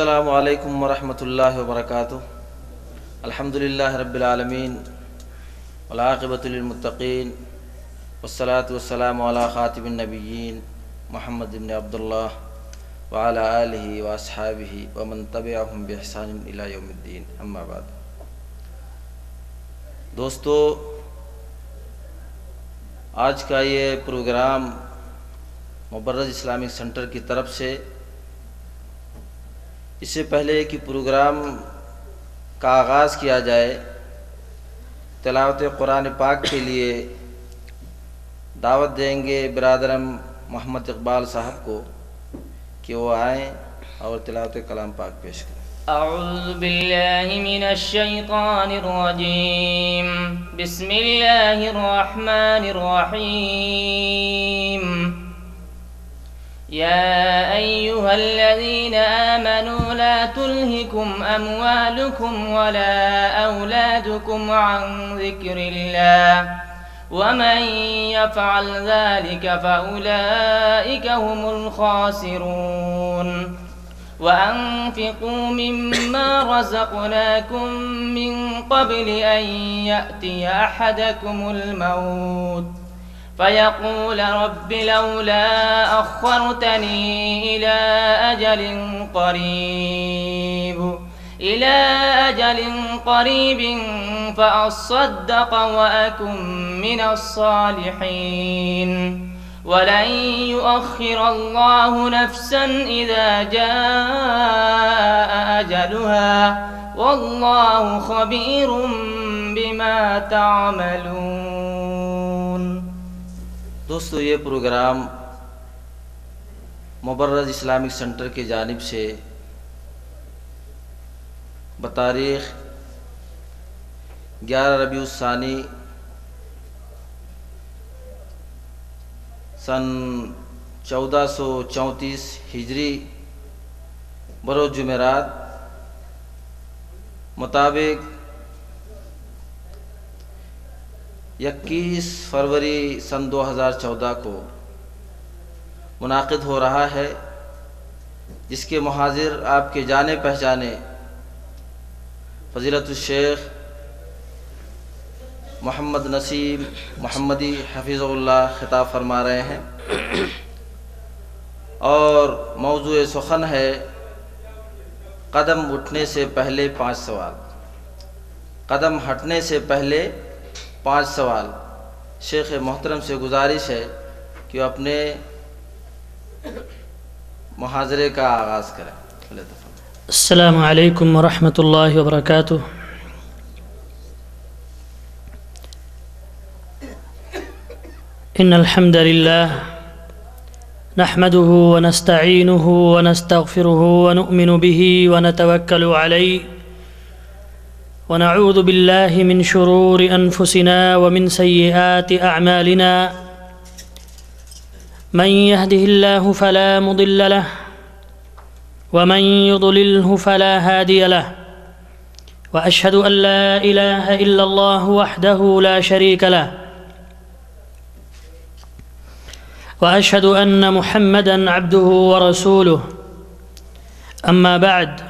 अल्लाम वरहमल वर्क अलहमदिल्ला रबालमीन वलाक़बतमतकीन वसलात वसलाम ख़ातबिनबीन महमद इबन अब्दुल्ला वाला वसहाबी वमन तबाहम बहसानद्दीन अम्माबाद दोस्तों आज का ये प्रोग्राम मुबर्रज इस्लामिक सेंटर की तरफ से इससे पहले कि प्रोग्राम का आगाज़ किया जाए तलावत कुरान पाक के लिए दावत देंगे बरदरम मोहम्मद इकबाल साहब को कि वो आएँ और तलावत कलाम पाक पेश करें أعوذ بالله من الشيطان الرجيم بسم الله الرحمن الرحيم يا أيها الذين آمنوا لا تلهكم أموالكم ولا أولادكم عن ذكر الله ومن يفعل ذلك فأولئك هم الخاسرون وأنفقوا مما رزقناكم من قبل أن يأتي أحدكم الموت فيقول رب لولا أخرتني إلى أجل قريب إلى أجل قريب فأصدق وأكن من الصالحين ولن يؤخر الله نفسا إذا جاء أجلها والله خبير بما تعملون दोस्तों ये प्रोग्राम मुबर्रज इस्लामिक सेंटर की जानब से बतारीख ग्यारह रबी उसानी सन चौदह सौ चौंतीस हिजरी बरोज़ जुमेरात मुताबिक इक्कीस फरवरी सन 2014 को मुनद हो रहा है जिसके महाजिर आपके जाने पहचाने फजीलत शेख मोहम्मद नसीम मोहम्मदी हफीज़ल्ला ख़िताब फरमा रहे हैं और मौजू सखन है कदम उठने से पहले पांच सवाल कदम हटने से पहले पांच सवाल शेख मोहतरम से गुजारिश है कि वो अपने मुहाजरे का आगाज़ करें असलकम वरहमल वर्क إن الحمد لله نحمده ونستعينه ونستغفره ونؤمن به ونتوكل عليه ونعوذ بالله من شرور انفسنا ومن سيئات اعمالنا من يهده الله فلا مضل له ومن يضلله فلا هادي له واشهد ان لا اله الا الله وحده لا شريك له واشهد ان محمدا عبده ورسوله اما بعد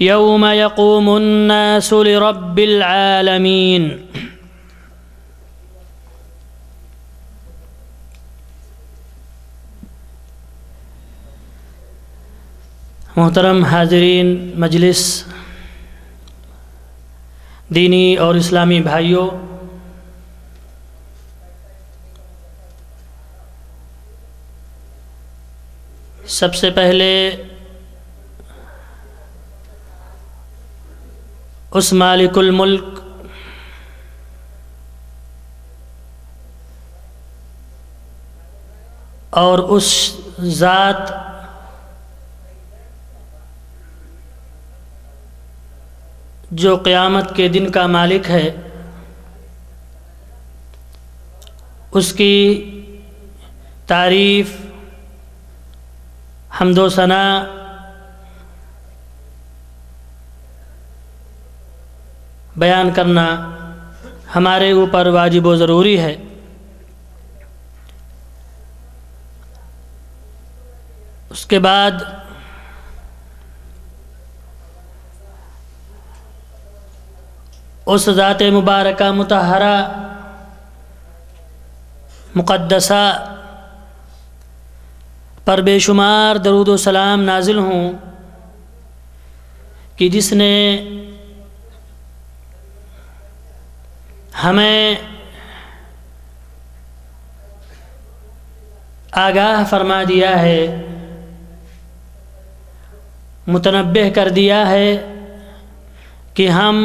يوم يقوم الناس لرب العالمين محترم حاضرین مجلس دینی اور اسلامی بھائیو سب سے پہلے उस मालिकुल मुल्क और उस ज़ात जो क़यामत के दिन का मालिक है उसकी तारीफ़ हमदोसना बयान करना हमारे ऊपर वाजिब व ज़रूरी है उसके बाद उस ज़ात मुबारक मतहरा मुक़दसा पर बेशुमार दरुद सलाम नाजिल हूँ कि जिसने हमें आगाह फरमा दिया है मुतनबह कर दिया है कि हम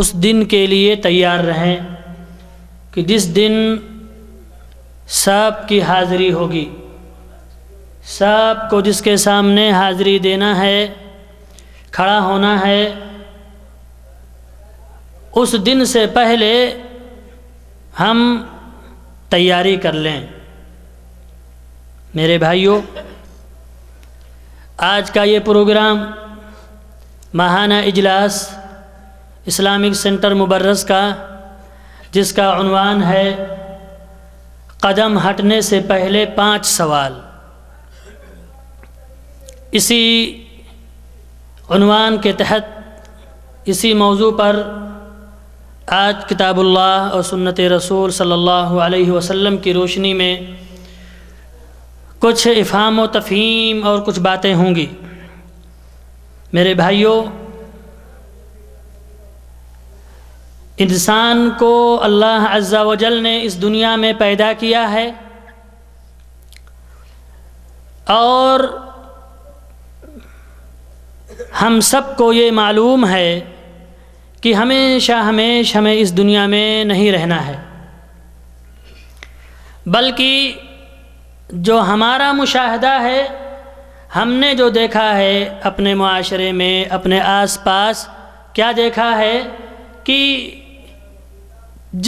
उस दिन के लिए तैयार रहें कि जिस दिन सब की हाज़री होगी सब को जिसके सामने हाज़री देना है खड़ा होना है उस दिन से पहले हम तैयारी कर लें मेरे भाइयों आज का ये प्रोग्राम माहाना इजलास इस्लामिक सेंटर मुबर्रस का जिसका अनवान है कदम हटने से पहले पांच सवाल इसी अनवान के तहत इसी मौजू पर आज किताबुल्लाह और सुन्नत रसूल सल्लल्लाहु अलैहि वसल्लम की रोशनी में कुछ इफ़ाम व तफ़हीम और कुछ बातें होंगी मेरे भाइयों इंसान को अल्लाह अज्जा वजल ने इस दुनिया में पैदा किया है और हम सब को ये मालूम है कि हमेशा हमेश हमें इस दुनिया में नहीं रहना है बल्कि जो हमारा मुशाहदा है हमने जो देखा है अपने माशरे में अपने आसपास क्या देखा है कि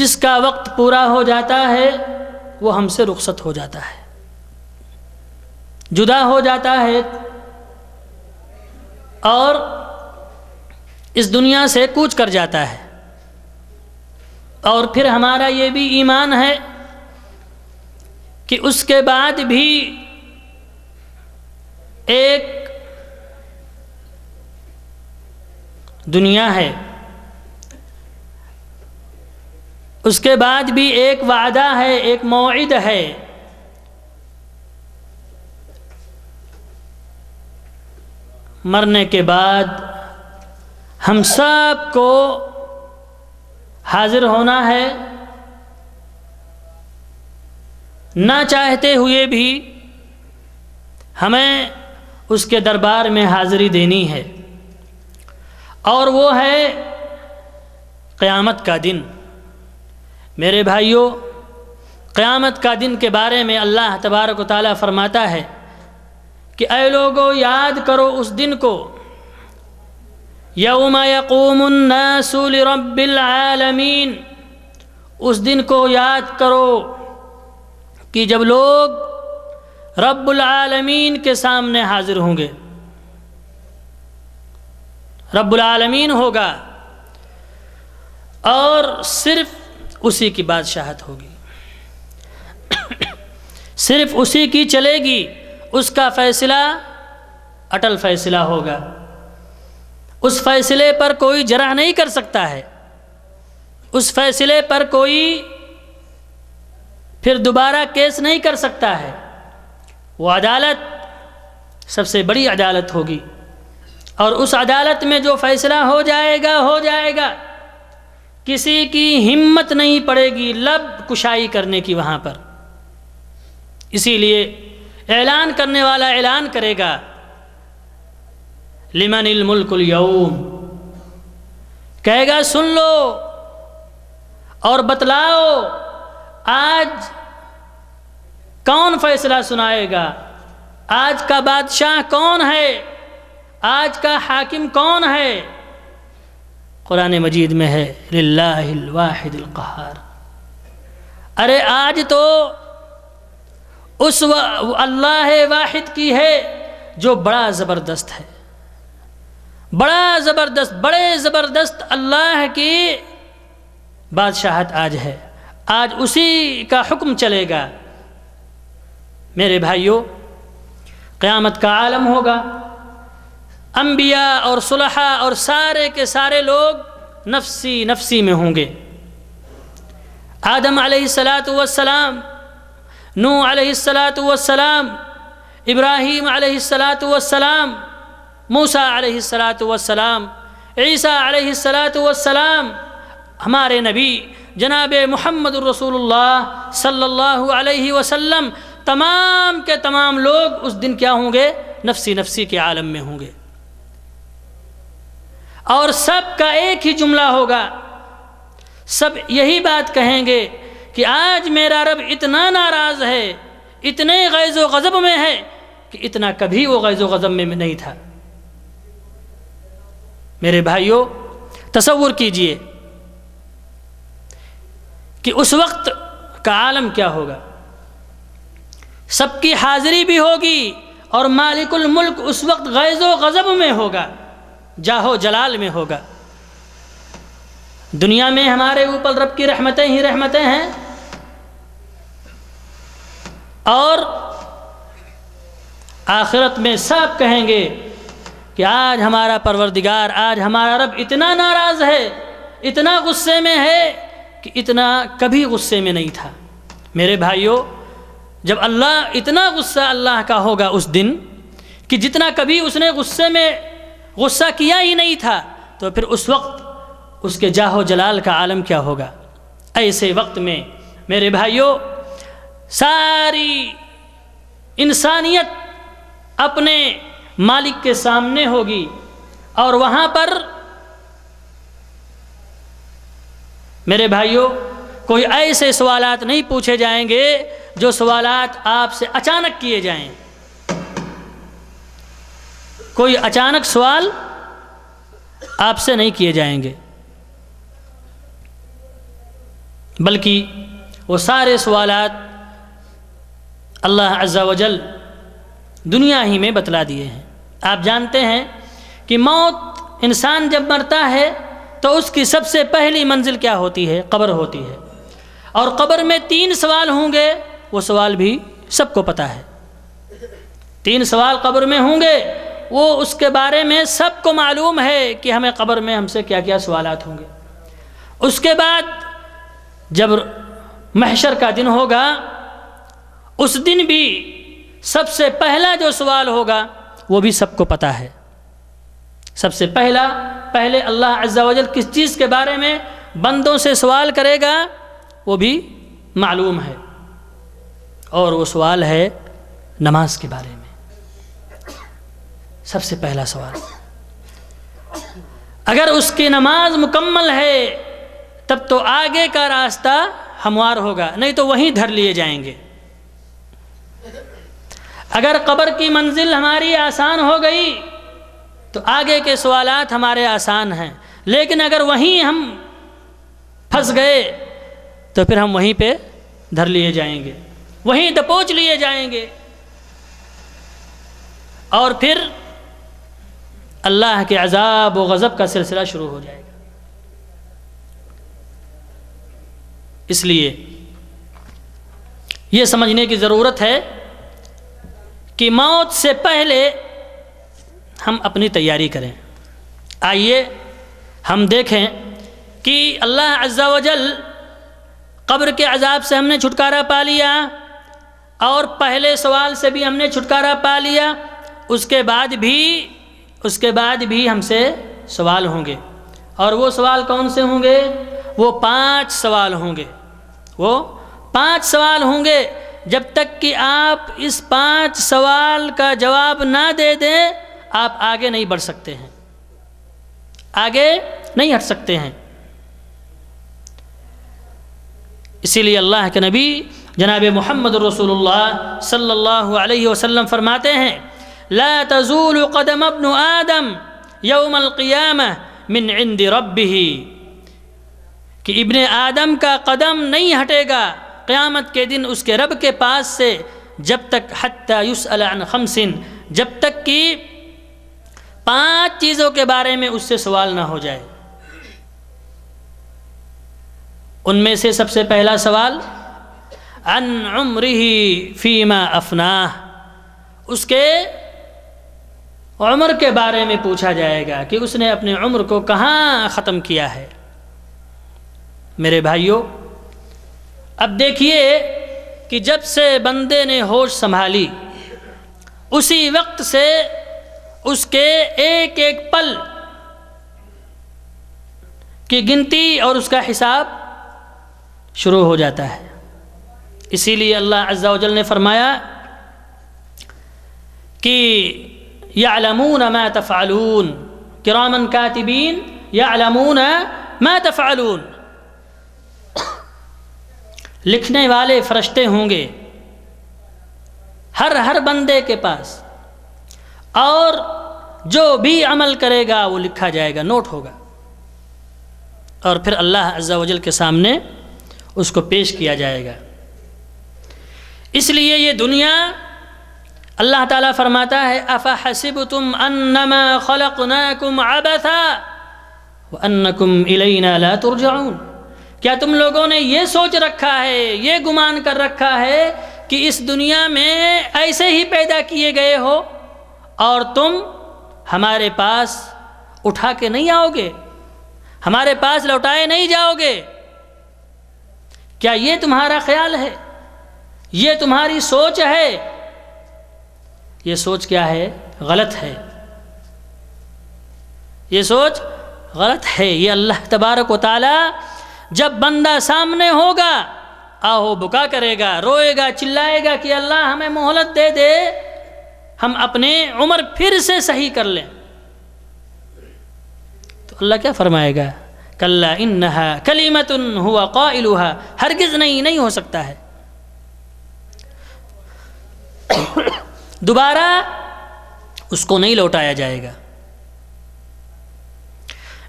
जिसका वक्त पूरा हो जाता है वो हमसे रुखसत हो जाता है जुदा हो जाता है और इस दुनिया से कूच कर जाता है और फिर हमारा ये भी ईमान है कि उसके बाद भी एक दुनिया है उसके बाद भी एक वादा है एक मौद है मरने के बाद हम सब को हाजिर होना है ना चाहते हुए भी हमें उसके दरबार में हाज़िरी देनी है और वो है क़यामत का दिन मेरे भाइयों क़यामत का दिन के बारे में अल्लाह तबारक ताली फ़रमाता है कि अय लोगों याद करो उस दिन को यौम यकूमन्नासुल रबालमीन उस दिन को याद करो कि जब लोग रबालमीन के सामने हाजिर होंगे रबालमीन होगा और सिर्फ उसी की बादशाहत होगी सिर्फ उसी की चलेगी उसका फैसला अटल फैसला होगा उस फैसले पर कोई जरा नहीं कर सकता है उस फैसले पर कोई फिर दोबारा केस नहीं कर सकता है वो अदालत सबसे बड़ी अदालत होगी और उस अदालत में जो फैसला हो जाएगा हो जाएगा किसी की हिम्मत नहीं पड़ेगी लब कुशाई करने की वहाँ पर इसीलिए ऐलान करने वाला ऐलान करेगा लिमन यौम कहेगा सुन लो और बतलाओ आज कौन फैसला सुनाएगा आज का बादशाह कौन है आज का हाकिम कौन है कुरान मजीद में है लाहिदुल्क़ार अरे आज तो उस अल्लाह वाहिद की है जो बड़ा ज़बरदस्त है बड़ा ज़बरदस्त बड़े ज़बरदस्त अल्लाह की बादशाहत आज है आज उसी का हुक्म चलेगा मेरे भाइयों क़यामत का आलम होगा अम्बिया और सुलहा और सारे के सारे लोग नफसी नफसी में होंगे आदम सलात वसलाम नू सलात वसलाम इब्राहीम सलात वसलाम मूसा सलात वसलाम ईसा सलात वसलाम हमारे नबी जनाब मोहम्मद रसूलुल्लाह सल्लल्लाहु अलैहि वसल्लम तमाम के तमाम लोग उस दिन क्या होंगे नफसी नफसी के आलम में होंगे और सब का एक ही जुमला होगा सब यही बात कहेंगे कि आज मेरा रब इतना नाराज़ है इतने गैज़ व गज़ब में है कि इतना कभी वो गैज़ व गज़ब में नहीं था मेरे भाइयों तस्वुर कीजिए कि उस वक्त का आलम क्या होगा सबकी हाजिरी भी होगी और मालिकुल मुल्क उस वक्त गैज़ो गज़ब में होगा जाहो जलाल में होगा दुनिया में हमारे ऊपर रब की रहमतें ही रहमतें हैं और आखिरत में सब कहेंगे कि आज हमारा परवरदिगार आज हमारा रब इतना नाराज़ है इतना गुस्से में है कि इतना कभी गुस्से में नहीं था मेरे भाइयों जब अल्लाह इतना गुस्सा अल्लाह का होगा उस दिन कि जितना कभी उसने गुस्से में गुस्सा किया ही नहीं था तो फिर उस वक्त उसके जाहो जलाल का आलम क्या होगा ऐसे वक्त में मेरे भाइयों सारी इंसानियत अपने मालिक के सामने होगी और वहां पर मेरे भाइयों कोई ऐसे सवालात नहीं पूछे जाएंगे जो सवालात आपसे अचानक किए जाएं कोई अचानक सवाल आपसे नहीं किए जाएंगे बल्कि वो सारे सवालात अल्लाह अज्जा वजल दुनिया ही में बतला दिए हैं आप जानते हैं कि मौत इंसान जब मरता है तो उसकी सबसे पहली मंजिल क्या होती है कब्र होती है और कब्र में तीन सवाल होंगे वो सवाल भी सबको पता है तीन सवाल कब्र में होंगे वो उसके बारे में सबको मालूम है कि हमें कब्र में हमसे क्या क्या सवाल होंगे उसके बाद जब महशर का दिन होगा उस दिन भी सबसे पहला जो सवाल होगा वो भी सबको पता है सबसे पहला पहले अल्लाह अज्जावजल किस चीज़ के बारे में बंदों से सवाल करेगा वो भी मालूम है और वो सवाल है नमाज के बारे में सबसे पहला सवाल अगर उसकी नमाज मुकम्मल है तब तो आगे का रास्ता हमवार होगा नहीं तो वहीं धर लिए जाएंगे अगर कब्र की मंजिल हमारी आसान हो गई तो आगे के सवालत हमारे आसान हैं लेकिन अगर वहीं हम फंस गए तो फिर हम वहीं पे धर लिए जाएंगे वहीं दपोच लिए जाएंगे और फिर अल्लाह के अजाब व गज़ब का सिलसिला शुरू हो जाएगा इसलिए ये समझने की ज़रूरत है कि मौत से पहले हम अपनी तैयारी करें आइए हम देखें कि अल्लाह अज्जा वजल कब्र के अजाब से हमने छुटकारा पा लिया और पहले सवाल से भी हमने छुटकारा पा लिया उसके बाद भी उसके बाद भी हमसे सवाल होंगे और वो सवाल कौन से होंगे वो पांच सवाल होंगे वो पांच सवाल होंगे जब तक कि आप इस पांच सवाल का जवाब ना दे दें आप आगे नहीं बढ़ सकते हैं आगे नहीं हट सकते हैं इसीलिए अल्लाह के नबी जनाब मोहम्मद रसूलुल्लाह सल्लल्लाहु अलैहि वसल्लम फरमाते हैं ला तजूल कदम अबन आदम यौमलक़ियाम मिन इंद रब कि इबन आदम का कदम नहीं हटेगा क़्यामत के दिन उसके रब के पास से जब तक हत्या युसन खमसिन जब तक कि पांच चीज़ों के बारे में उससे सवाल ना हो जाए उनमें से सबसे पहला सवाल अन उम्र ही फ़ीमा अफनाह उसके उम्र के बारे में पूछा जाएगा कि उसने अपने उम्र को कहाँ ख़त्म किया है मेरे भाइयों अब देखिए कि जब से बंदे ने होश संभाली उसी वक्त से उसके एक एक पल की गिनती और उसका हिसाब शुरू हो जाता है इसीलिए अल्लाह अज्जाजल ने फरमाया कि यालमून मा तफ़ालून किरामन कातिबीन यालमून मा तफ़ालून लिखने वाले फरिश्ते होंगे हर हर बंदे के पास और जो भी अमल करेगा वो लिखा जाएगा नोट होगा और फिर अल्लाह अज्जा वजल के सामने उसको पेश किया जाएगा इसलिए ये दुनिया अल्लाह ताला फरमाता है अफ़ा हसिब तुम अन्नमा खलकुम आबा था अन्नकुम इलैना ला तुरजाउन क्या तुम लोगों ने ये सोच रखा है ये गुमान कर रखा है कि इस दुनिया में ऐसे ही पैदा किए गए हो और तुम हमारे पास उठा के नहीं आओगे हमारे पास लौटाए नहीं जाओगे क्या ये तुम्हारा ख्याल है ये तुम्हारी सोच है ये सोच क्या है गलत है ये सोच गलत है ये अल्लाह तबारक व जब बंदा सामने होगा आहो बुका करेगा रोएगा चिल्लाएगा कि अल्लाह हमें मोहलत दे दे हम अपने उम्र फिर से सही कर लें तो अल्लाह क्या फरमाएगा कल्ला इन कलीमतुन हुआ कौलुहा हरगिज़ नहीं नहीं हो सकता है दोबारा उसको नहीं लौटाया जाएगा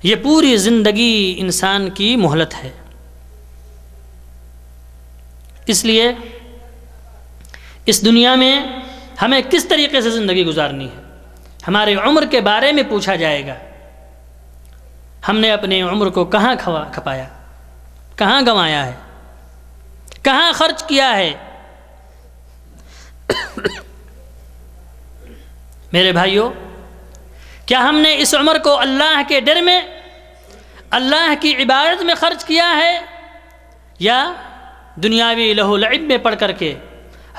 ये पूरी ज़िंदगी इंसान की मोहलत है इसलिए इस दुनिया में हमें किस तरीके से ज़िंदगी गुजारनी है हमारे उम्र के बारे में पूछा जाएगा हमने अपने उम्र को कहाँ खवा खपाया कहाँ गंवाया है कहाँ खर्च किया है मेरे भाइयों क्या हमने इस उम्र को अल्लाह के डर में अल्लाह की इबादत में ख़र्च किया है या दुनियावी लहू लहूलब में पढ़ कर के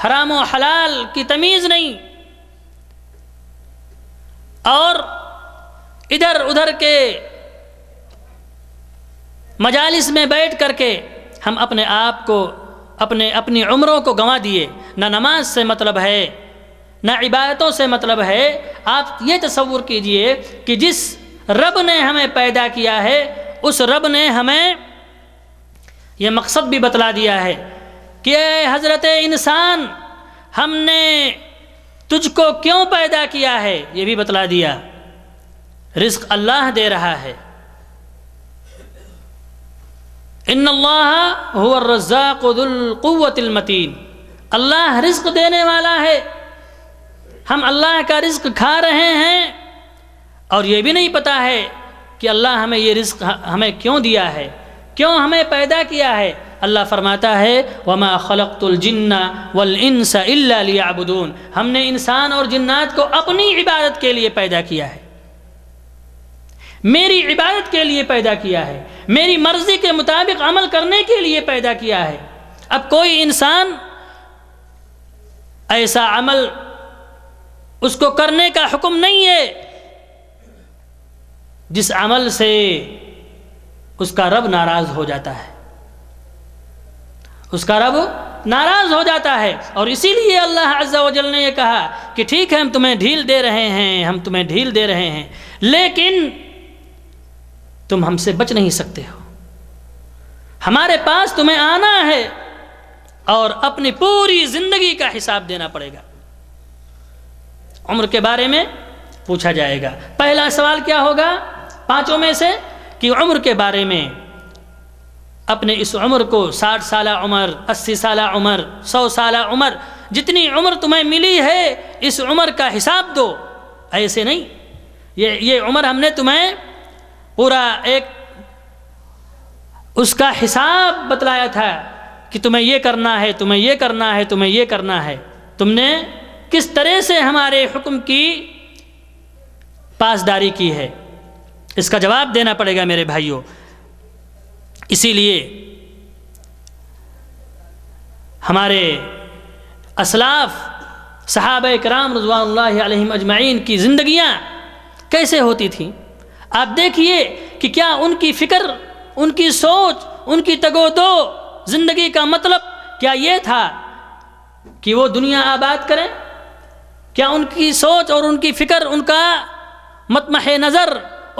हराम व हलाल की तमीज़ नहीं और इधर उधर के मजालिस में बैठ कर के हम अपने आप को अपने अपनी उम्रों को गंवा दिए ना नमाज से मतलब है ना इबादतों से मतलब है आप ये तस्वुर कीजिए कि जिस रब ने हमें पैदा किया है उस रब ने हमें यह मकसद भी बतला दिया है कि हज़रत इंसान हमने तुझको क्यों पैदा किया है ये भी बतला दिया रिस्क अल्लाह दे रहा है इन अल्लाह हुआ रज़ाक़ुल मतीन अल्लाह रिस्क देने वाला है हम अल्लाह का रिस्क खा रहे हैं और ये भी नहीं पता है कि अल्लाह हमें ये रिस्क हमें क्यों दिया है क्यों हमें पैदा किया है अल्लाह फरमाता है वमा खलकतुलजन्ना वलसा हमने इंसान और जन्ात को अपनी इबादत के लिए पैदा किया है मेरी इबादत के लिए पैदा किया है मेरी मर्ज़ी के मुताबिक अमल करने के लिए पैदा किया है अब कोई इंसान ऐसा अमल उसको करने का हुक्म नहीं है जिस अमल से उसका रब नाराज हो जाता है उसका रब नाराज हो जाता है और इसीलिए अल्लाह अज्जावजल ने यह कहा कि ठीक है हम तुम्हें ढील दे रहे हैं हम तुम्हें ढील दे रहे हैं लेकिन तुम हमसे बच नहीं सकते हो हमारे पास तुम्हें आना है और अपनी पूरी जिंदगी का हिसाब देना पड़ेगा उम्र के बारे में पूछा जाएगा पहला सवाल क्या होगा पांचों में से कि उम्र के बारे में अपने इस उम्र को साठ साल उम्र अस्सी साल उम्र सौ साल उम्र जितनी उम्र तुम्हें मिली है इस उम्र का हिसाब दो ऐसे नहीं ये ये उम्र हमने तुम्हें पूरा एक उसका हिसाब बतलाया था कि तुम्हें ये करना है तुम्हें ये करना है तुम्हें ये करना है तुमने किस तरह से हमारे हुक्म की पासदारी की है इसका जवाब देना पड़ेगा मेरे भाइयों इसीलिए हमारे असलाफ साहब कराम रजवान अजमाइन की जिंदगियां कैसे होती थी आप देखिए कि क्या उनकी फ़िक्र उनकी सोच उनकी तगोदो ज़िंदगी का मतलब क्या ये था कि वो दुनिया आबाद करें क्या उनकी सोच और उनकी फ़िक्र उनका मतमह नज़र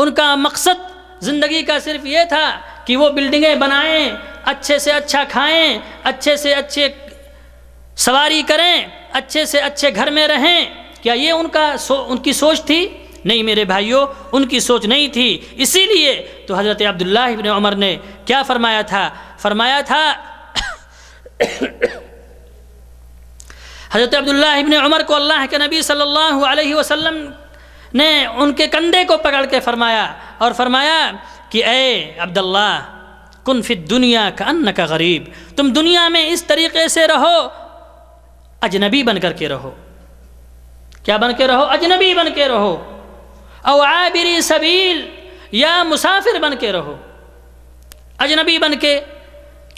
उनका मकसद ज़िंदगी का सिर्फ ये था कि वो बिल्डिंगें बनाएं अच्छे से अच्छा खाएं अच्छे से अच्छे सवारी करें अच्छे से अच्छे घर में रहें क्या ये उनका सो, उनकी सोच थी नहीं मेरे भाइयों उनकी सोच नहीं थी इसीलिए तो हज़रत अब्दुल्ला इबन उमर ने क्या फरमाया था फरमाया था हज़रत अब्दुल्लाह इबन उमर को अल्लाह के नबी सल्लल्लाहु अलैहि वसल्लम ने उनके कंधे को पकड़ के फरमाया और फरमाया कि ए अब्दुल्ला कुन फित दुनिया का अन्न का गरीब तुम दुनिया में इस तरीके से रहो अजनबी बन कर के रहो क्या बन के रहो अजनबी बन के रहो औ आबिरी सबील या मुसाफिर बन के रहो अजनबी बन के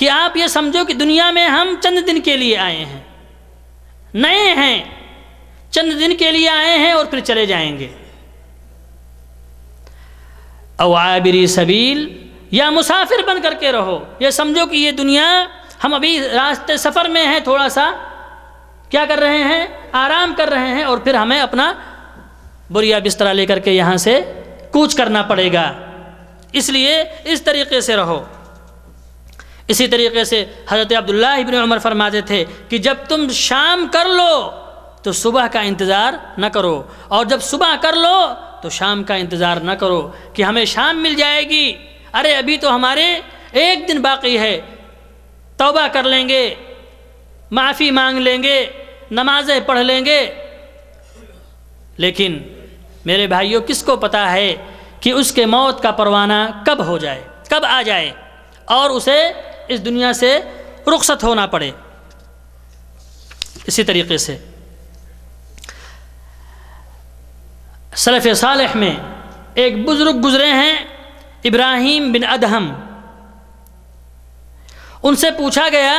कि आप ये समझो कि दुनिया में हम चंद दिन के लिए आए हैं नए हैं चंद दिन के लिए आए हैं और फिर चले जाएंगे अवाबरी सबील या मुसाफिर बन करके रहो ये समझो कि ये दुनिया हम अभी रास्ते सफ़र में हैं थोड़ा सा क्या कर रहे हैं आराम कर रहे हैं और फिर हमें अपना बुरिया बिस्तरा लेकर के यहाँ से कूच करना पड़ेगा इसलिए इस तरीके से रहो इसी तरीके से हज़रत अब्दुल्ला इबन उमर फरमाते थे कि जब तुम शाम कर लो तो सुबह का इंतज़ार न करो और जब सुबह कर लो तो शाम का इंतज़ार न करो कि हमें शाम मिल जाएगी अरे अभी तो हमारे एक दिन बाकी है तौबा कर लेंगे माफ़ी मांग लेंगे नमाज़ें पढ़ लेंगे लेकिन मेरे भाइयों किसको पता है कि उसके मौत का परवाना कब हो जाए कब आ जाए और उसे इस दुनिया से रुखसत होना पड़े इसी तरीके से सलफ़ साल में एक बुज़ुर्ग गुज़रे हैं इब्राहिम बिन अदहम उनसे पूछा गया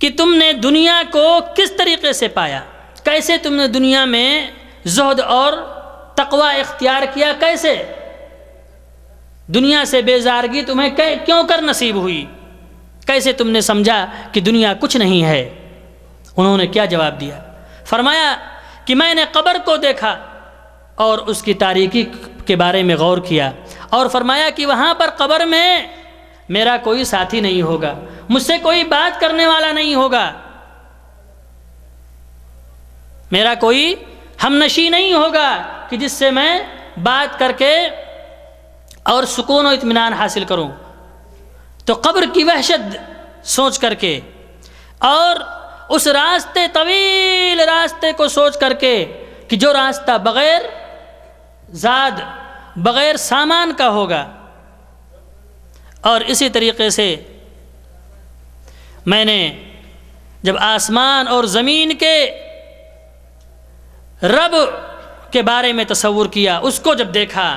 कि तुमने दुनिया को किस तरीके से पाया कैसे तुमने दुनिया में जहद और तकवा इख्तियार किया कैसे दुनिया से बेजारगी तुम्हें कै क्यों कर नसीब हुई कैसे तुमने समझा कि दुनिया कुछ नहीं है उन्होंने क्या जवाब दिया फरमाया कि मैंने कब्र को देखा और उसकी तारीकी के बारे में गौर किया और फरमाया कि वहाँ पर कब्र में मेरा कोई साथी नहीं होगा मुझसे कोई बात करने वाला नहीं होगा मेरा कोई हमनशी नहीं होगा कि जिससे मैं बात करके और सुकून व इतमान हासिल करूँ तो कब्र की वहशत सोच करके और उस रास्ते तवील रास्ते को सोच करके कि जो रास्ता बग़ैर ज़ाद बग़ैर सामान का होगा और इसी तरीके से मैंने जब आसमान और ज़मीन के रब के बारे में तस्वुर किया उसको जब देखा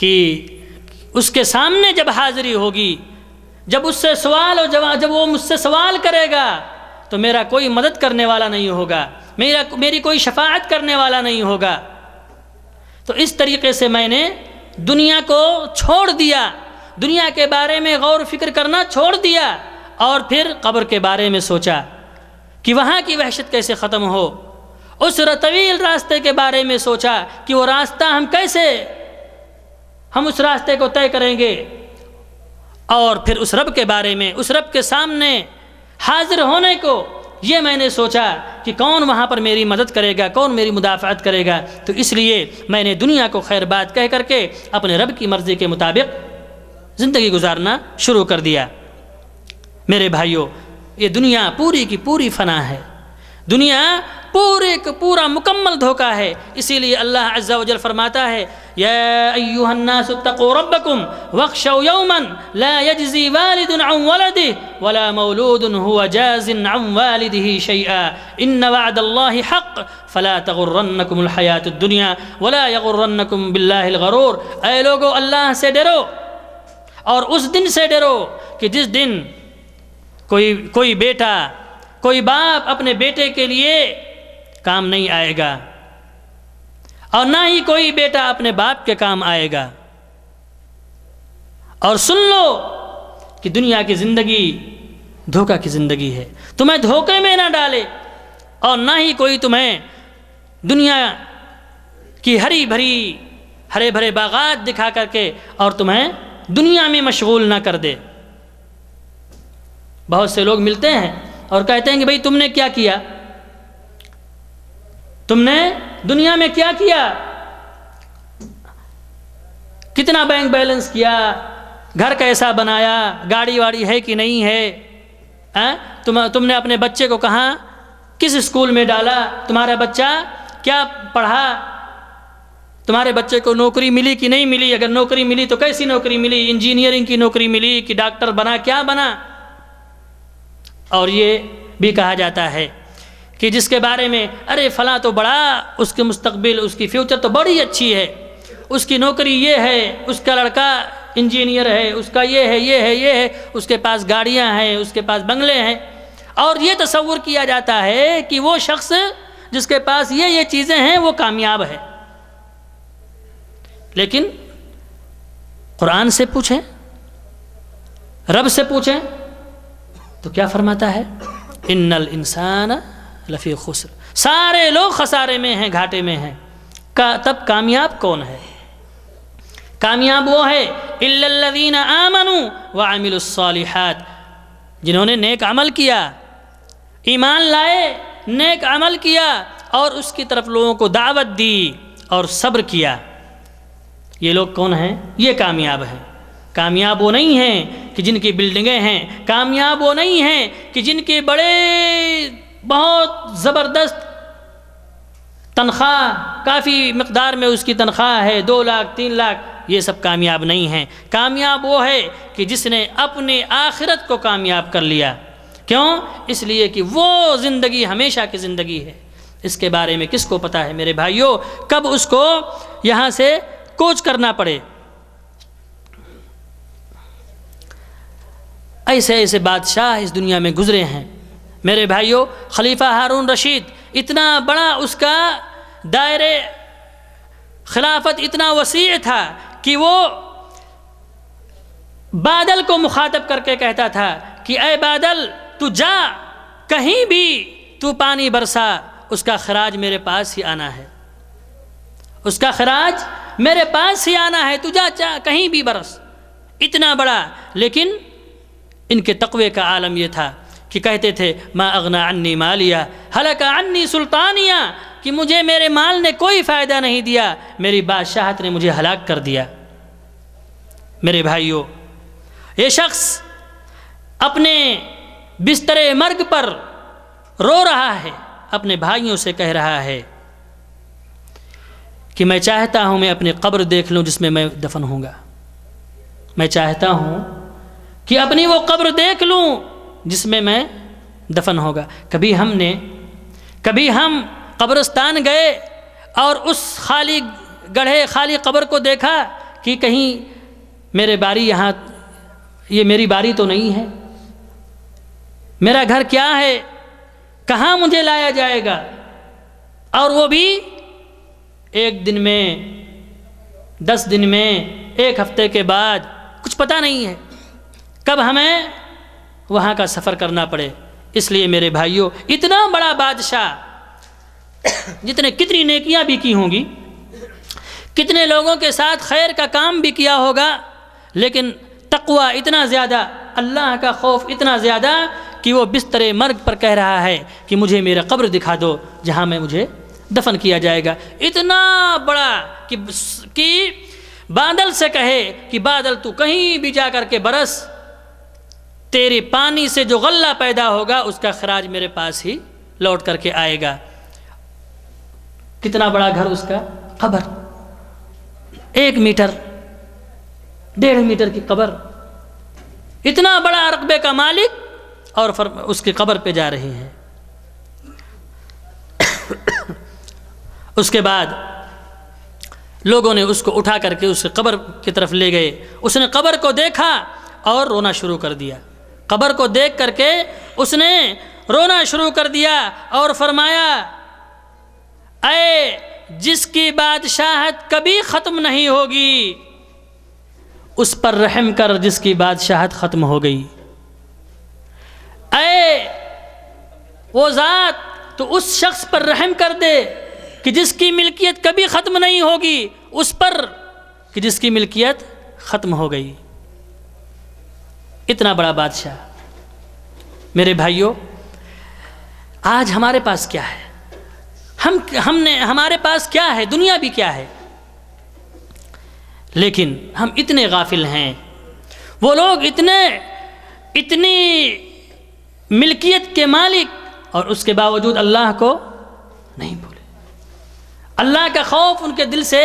कि उसके सामने जब हाजिरी होगी जब उससे सवाल और जवाब जब वो मुझसे सवाल करेगा तो मेरा कोई मदद करने वाला नहीं होगा मेरा मेरी कोई शफात करने वाला नहीं होगा तो इस तरीके से मैंने दुनिया को छोड़ दिया दुनिया के बारे में गौर फिक्र करना छोड़ दिया और फिर कब्र के बारे में सोचा कि वहाँ की वहशत कैसे ख़त्म हो उस रतवील रास्ते के बारे में सोचा कि वो रास्ता हम कैसे हम उस रास्ते को तय करेंगे और फिर उस रब के बारे में उस रब के सामने हाजिर होने को ये मैंने सोचा कि कौन वहाँ पर मेरी मदद करेगा कौन मेरी मुदाफ़त करेगा तो इसलिए मैंने दुनिया को खैर बात कह करके अपने रब की मर्ज़ी के मुताबिक ज़िंदगी गुजारना शुरू कर दिया मेरे भाइयों ये दुनिया पूरी की पूरी फना है दुनिया पूरे का पूरा मुकम्मल धोखा है इसीलिए अल्लाह अज्जा वजल फरमाता है يا أيها الناس اتقوا ربكم واخشوا يوما لا يجزي والد عن ولده ولا مولود هو جاز عن والده شيئا إن وعد الله حق فلا تغرنكم الحياة الدنيا ولا يغرنكم بالله الغرور أي लोगों अल्लाह से اور اس دن سے ڈرو کہ جس دن کوئی کوئی بیٹا کوئی باپ اپنے بیٹے کے لیے کام نہیں آئے گا और ना ही कोई बेटा अपने बाप के काम आएगा और सुन लो कि दुनिया की ज़िंदगी धोखा की ज़िंदगी है तुम्हें धोखे में ना डाले और ना ही कोई तुम्हें दुनिया की हरी भरी हरे भरे बागात दिखा करके और तुम्हें दुनिया में मशगूल ना कर दे बहुत से लोग मिलते हैं और कहते हैं कि भाई तुमने क्या किया तुमने दुनिया में क्या किया कितना बैंक बैलेंस किया घर कैसा बनाया गाड़ी वाड़ी है कि नहीं है आ? हाँ? तुम तुमने अपने बच्चे को कहा किस स्कूल में डाला तुम्हारा बच्चा क्या पढ़ा तुम्हारे बच्चे को नौकरी मिली कि नहीं मिली अगर नौकरी मिली तो कैसी नौकरी मिली इंजीनियरिंग की नौकरी मिली कि डॉक्टर बना क्या बना और ये भी कहा जाता है कि जिसके बारे में अरे फलां तो बड़ा उसके मुस्तबिल उसकी फ्यूचर तो बड़ी अच्छी है उसकी नौकरी ये है उसका लड़का इंजीनियर है उसका ये है ये है ये है उसके पास गाड़ियाँ हैं उसके पास बंगले हैं और ये तस्वुर किया जाता है कि वो शख्स जिसके पास ये ये चीज़ें हैं वो कामयाब है लेकिन कुरान से पूछें रब से पूछें तो क्या फरमाता है इन्नल इंसान लफ़ी खुसर सारे लोग खसारे में हैं घाटे में हैं का तब कामयाब कौन है कामयाब वो है इल्लल्लज़ीन आमनू व आमिलुस्सालिहात जिन्होंने नेक अमल किया ईमान लाए नेक अमल किया और उसकी तरफ लोगों को दावत दी और सब्र किया ये लोग कौन हैं ये कामयाब हैं कामयाब वो नहीं हैं कि जिनकी बिल्डिंगें हैं कामयाब वो नहीं हैं कि जिनके बड़े बहुत ज़बरदस्त तनख्वाह काफ़ी मकदार में उसकी तनख्वाह है दो लाख तीन लाख ये सब कामयाब नहीं हैं कामयाब वो है कि जिसने अपने आखिरत को कामयाब कर लिया क्यों इसलिए कि वो ज़िंदगी हमेशा की ज़िंदगी है इसके बारे में किसको पता है मेरे भाइयों कब उसको यहाँ से कोच करना पड़े ऐसे ऐसे बादशाह इस दुनिया में गुजरे हैं मेरे भाइयों खलीफा हारून रशीद इतना बड़ा उसका दायरे खिलाफत इतना वसी था कि वो बादल को मुखातब करके कहता था कि अय बादल तू जा कहीं भी तू पानी बरसा उसका खराज मेरे पास ही आना है उसका खराज मेरे पास ही आना है तू जा चा कहीं भी बरस इतना बड़ा लेकिन इनके तकवे का आलम यह था कि कहते थे माँ अगना अन्नी मालिया हलका अन्नी सुल्तानिया कि मुझे मेरे माल ने कोई फ़ायदा नहीं दिया मेरी बादशाहत ने मुझे हलाक कर दिया मेरे भाइयों ये शख्स अपने बिस्तरे मर्ग पर रो रहा है अपने भाइयों से कह रहा है कि मैं चाहता हूं मैं अपनी कब्र देख लूं जिसमें मैं दफन होऊंगा मैं चाहता हूं कि अपनी वो कब्र देख लूं जिसमें मैं दफन होगा कभी हमने कभी हम कब्रस्तान गए और उस खाली गढ़े खाली कब्र को देखा कि कहीं मेरे बारी यहाँ ये मेरी बारी तो नहीं है मेरा घर क्या है कहाँ मुझे लाया जाएगा और वो भी एक दिन में दस दिन में एक हफ्ते के बाद कुछ पता नहीं है कब हमें वहाँ का सफ़र करना पड़े इसलिए मेरे भाइयों इतना बड़ा बादशाह जितने कितनी नेकियाँ भी की होंगी कितने लोगों के साथ खैर का काम भी किया होगा लेकिन तकवा इतना ज़्यादा अल्लाह का खौफ इतना ज़्यादा कि वो बिस्तर मर्ग पर कह रहा है कि मुझे मेरा कब्र दिखा दो जहाँ मैं मुझे दफन किया जाएगा इतना बड़ा कि कि बादल से कहे कि बादल तू कहीं भी जा कर के बरस तेरे पानी से जो गल्ला पैदा होगा उसका खराज मेरे पास ही लौट करके आएगा कितना बड़ा घर उसका खबर एक मीटर डेढ़ मीटर की कबर इतना बड़ा रकबे का मालिक और फर, उसकी कबर पे जा रही हैं उसके बाद लोगों ने उसको उठा करके उसके कबर की तरफ ले गए उसने कबर को देखा और रोना शुरू कर दिया कब्र को देख करके उसने रोना शुरू कर दिया और फरमाया अय जिसकी बादशाहत कभी ख़त्म नहीं होगी उस पर रहम कर जिसकी बादशाहत ख़त्म हो गई अय वो ज़ात तो उस शख्स पर रहम कर दे कि जिसकी मिल्कियत कभी ख़त्म नहीं होगी उस पर कि जिसकी मिल्कियत ख़त्म हो गई इतना बड़ा बादशाह मेरे भाइयों आज हमारे पास क्या है हम हमने हमारे पास क्या है दुनिया भी क्या है लेकिन हम इतने गाफिल हैं वो लोग इतने इतनी मिल्कियत के मालिक और उसके बावजूद अल्लाह को नहीं भूले अल्लाह का खौफ उनके दिल से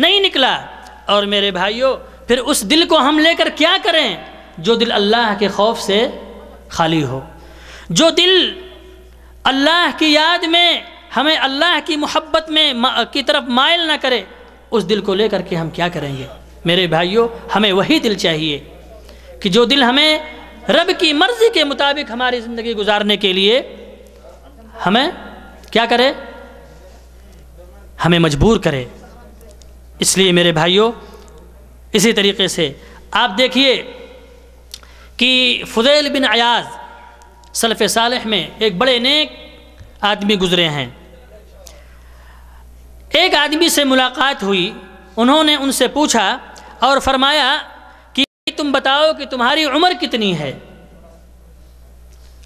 नहीं निकला और मेरे भाइयों फिर उस दिल को हम लेकर क्या करें जो दिल अल्लाह के खौफ से खाली हो जो दिल अल्लाह की याद में हमें अल्लाह की मोहब्बत में की तरफ मायल ना करे उस दिल को लेकर के हम क्या करेंगे मेरे भाइयों हमें वही दिल चाहिए कि जो दिल हमें रब की मर्ज़ी के मुताबिक हमारी ज़िंदगी गुजारने के लिए हमें क्या करे हमें मजबूर करे इसलिए मेरे भाइयों इसी तरीके से आप देखिए कि फ़ुदैल बिन अयाज सलफ़ साल में एक बड़े नेक आदमी गुज़रे हैं एक आदमी से मुलाकात हुई उन्होंने उनसे पूछा और फरमाया कि तुम बताओ कि तुम्हारी उम्र कितनी है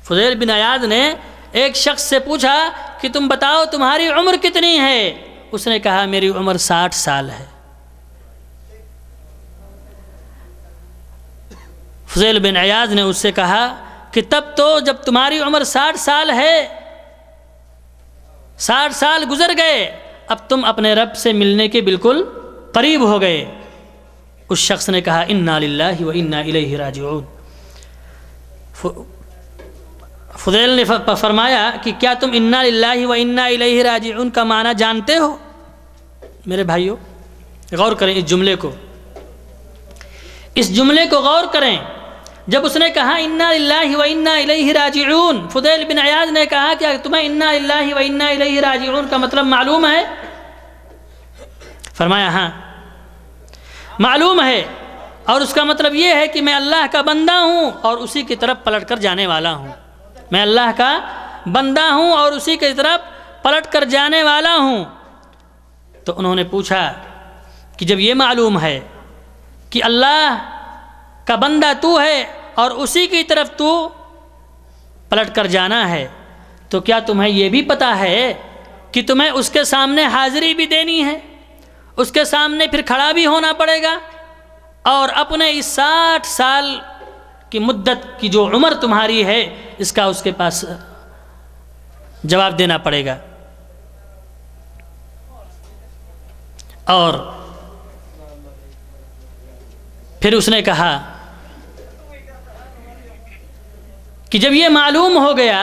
फजैल बिन अयाज ने एक शख्स से पूछा कि तुम बताओ तुम्हारी उम्र कितनी है उसने कहा मेरी उम्र साठ साल है फजैल बिन अयाज ने उससे कहा कि तब तो जब तुम्हारी उम्र साठ साल है साठ साल गुजर गए अब तुम अपने रब से मिलने के बिल्कुल करीब हो गए उस शख्स ने कहा इन्ना लाला व इन्ना राज फुदैल ने फरमाया कि क्या तुम इन्ना लाला व इन्ना राज का माना जानते हो मेरे भाइयों गौर करें इस जुमले को इस जुमले को गौर करें जब उसने कहा इन्ना व इन्ना राजिऊन फ़ुदैल बिन अयाज ने कहा कि तुम्हें इन्ना व इन्ना राजिऊन का मतलब मालूम है फरमाया हाँ मालूम है और उसका मतलब ये है कि मैं अल्लाह का बंदा हूँ और उसी की तरफ पलट कर जाने वाला हूँ मैं अल्लाह का बंदा हूँ और उसी की तरफ पलट कर जाने वाला हूँ तो उन्होंने पूछा कि जब ये मालूम है कि अल्लाह का बंदा तू है और उसी की तरफ तू पलट कर जाना है तो क्या तुम्हें यह भी पता है कि तुम्हें उसके सामने हाजिरी भी देनी है उसके सामने फिर खड़ा भी होना पड़ेगा और अपने इस साठ साल की मुद्दत की जो उम्र तुम्हारी है इसका उसके पास जवाब देना पड़ेगा और फिर उसने कहा कि जब ये मालूम हो गया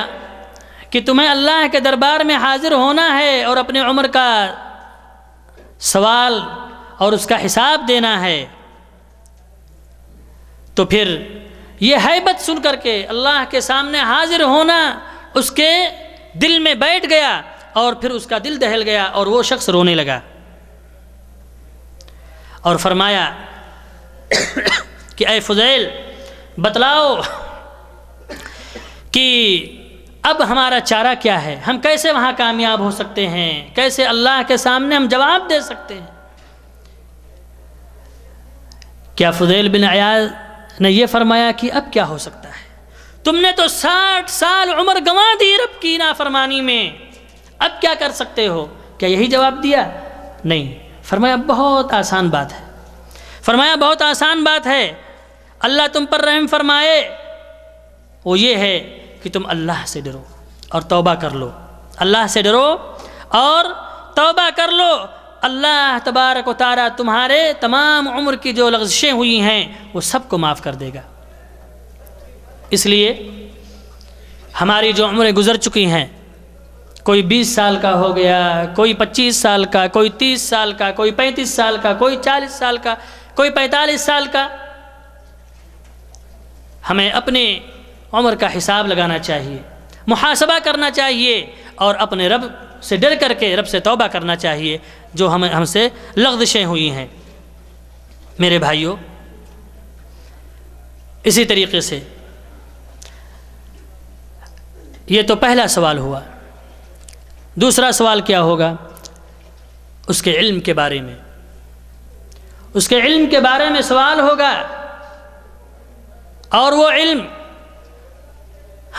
कि तुम्हें अल्लाह के दरबार में हाज़िर होना है और अपने उम्र का सवाल और उसका हिसाब देना है तो फिर ये हैबत सुन करके अल्लाह के सामने हाजिर होना उसके दिल में बैठ गया और फिर उसका दिल दहल गया और वो शख्स रोने लगा और फरमाया कि ए फुजैल बतलाओ कि अब हमारा चारा क्या है हम कैसे वहाँ कामयाब हो सकते हैं कैसे अल्लाह के सामने हम जवाब दे सकते हैं क्या फजैल बिन अयाज ने यह फरमाया कि अब क्या हो सकता है तुमने तो साठ साल उम्र गंवा दी रब की नाफरमानी में अब क्या कर सकते हो क्या यही जवाब दिया नहीं फरमाया बहुत आसान बात है फरमाया बहुत आसान बात है अल्लाह तुम पर रहम फरमाए वो ये है कि तुम अल्लाह से डरो और तौबा कर लो अल्लाह से डरो और तौबा कर लो अल्लाह तबारक व तारा तुम्हारे तमाम उम्र की जो लग्जिशें हुई हैं वो सबको माफ़ कर देगा इसलिए हमारी जो उम्रें गुज़र चुकी हैं कोई बीस साल का हो गया कोई पच्चीस साल का कोई तीस साल का कोई पैंतीस साल का कोई चालीस साल का कोई पैंतालीस साल का हमें अपने उम्र का हिसाब लगाना चाहिए मुहासबा करना चाहिए और अपने रब से डर करके रब से तौबा करना चाहिए जो हम हमसे लग्दशें हुई हैं मेरे भाइयों इसी तरीके से ये तो पहला सवाल हुआ दूसरा सवाल क्या होगा उसके इल्म के बारे में उसके इल्म के बारे में सवाल होगा और वो इल्म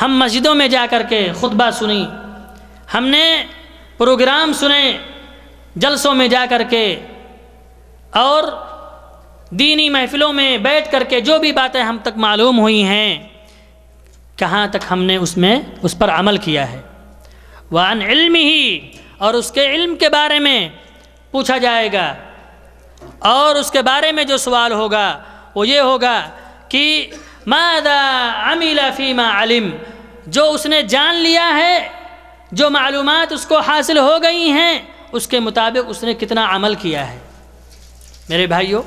हम मस्जिदों में जा कर के खुतबा सुनी हमने प्रोग्राम सुने जलसों में जा कर के और दीनी महफ़िलों में बैठ कर के जो भी बातें हम तक मालूम हुई हैं कहाँ तक हमने उसमें उस पर अमल किया है वान इल्म ही और उसके इल्म के बारे में पूछा जाएगा और उसके बारे में जो सवाल होगा वो ये होगा कि मादा अमीला फ़ीमा आलिम जो उसने जान लिया है जो मालूम उसको हासिल हो गई हैं उसके मुताबिक उसने कितना अमल किया है मेरे भाइयों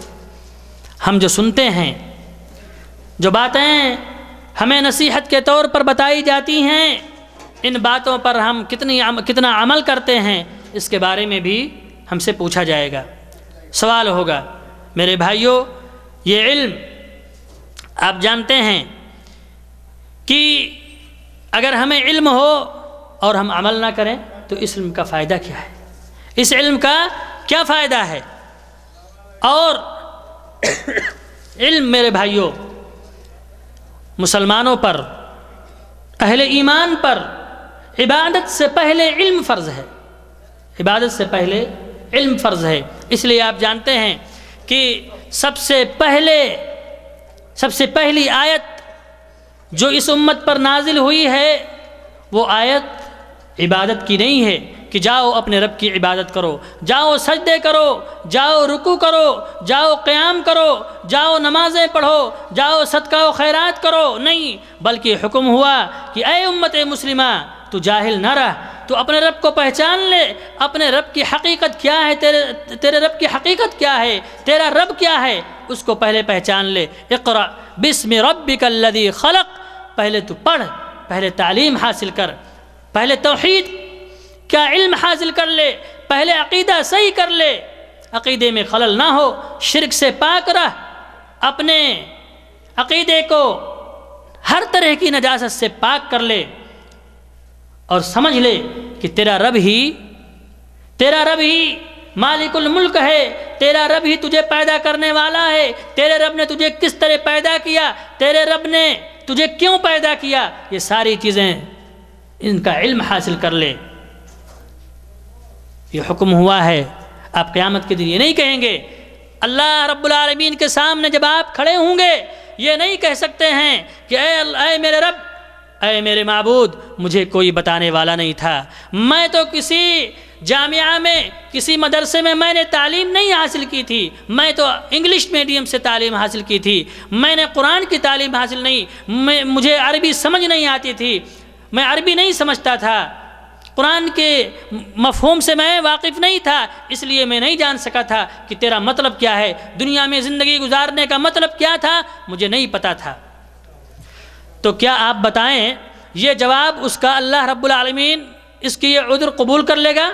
हम जो सुनते हैं जो बातें हमें नसीहत के तौर पर बताई जाती हैं इन बातों पर हम कितनी आम, कितना अमल करते हैं इसके बारे में भी हमसे पूछा जाएगा सवाल होगा मेरे भाइयों ये इल्म आप जानते हैं कि अगर हमें इल्म हो और हम अमल ना करें तो इस इल्म का फ़ायदा क्या है इस इल्म का क्या फ़ायदा है और इल्म मेरे भाइयों मुसलमानों पर अहले ईमान पर इबादत से पहले इल्म फ़र्ज़ है इबादत से पहले इल्म फ़र्ज़ है इसलिए आप जानते हैं कि सबसे पहले सबसे पहली आयत जो इस उम्मत पर नाजिल हुई है वो आयत इबादत की नहीं है कि जाओ अपने रब की इबादत करो जाओ सजदे करो जाओ रुकू करो जाओ क़्याम करो जाओ नमाज़ें पढ़ो जाओ सदका व खैरात करो नहीं बल्कि हुक्म हुआ कि ए उम्मत मुस्लिमा तो जाहिल ना रह तो अपने रब को पहचान ले अपने रब की हकीकत क्या है तेरे तेरे रब की हकीकत क्या है तेरा रब क्या है उसको पहले पहचान ले इकरा बिस्म रब खलक पहले तो पढ़ पहले तालीम हासिल कर पहले तोहद क्या इल्म हासिल कर ले पहले अकीदा सही कर ले अकीदे में खलल ना हो शिरक से पाक रह अपने अकीदे को हर तरह की नजाजत से पाक कर ले और समझ ले कि तेरा रब ही तेरा रब ही मालिकुल मुल्क है तेरा रब ही तुझे पैदा करने वाला है तेरे रब ने तुझे किस तरह पैदा किया तेरे रब ने तुझे क्यों पैदा किया ये सारी चीज़ें इनका इल्म हासिल कर ले ये हुक्म हुआ है आप क़्यामत के दिन ये नहीं कहेंगे अल्लाह रब्बुल के सामने जब आप खड़े होंगे ये नहीं कह सकते हैं कि अय मेरे रब अय मेरे मबूद मुझे कोई बताने वाला नहीं था मैं तो किसी जामिया में किसी मदरसे में मैंने तालीम नहीं हासिल की थी मैं तो इंग्लिश मीडियम से तालीम हासिल की थी मैंने कुरान की तालीम हासिल नहीं मैं मुझे अरबी समझ नहीं आती थी मैं अरबी नहीं समझता था कुरान के मफहम से मैं वाकिफ़ नहीं था इसलिए मैं नहीं जान सका था कि तेरा मतलब क्या है दुनिया में ज़िंदगी गुजारने का मतलब क्या था मुझे नहीं पता था तो क्या आप बताएं ये जवाब उसका अल्लाह रब्बुल रबालमीन इसकी ये उधर कबूल कर लेगा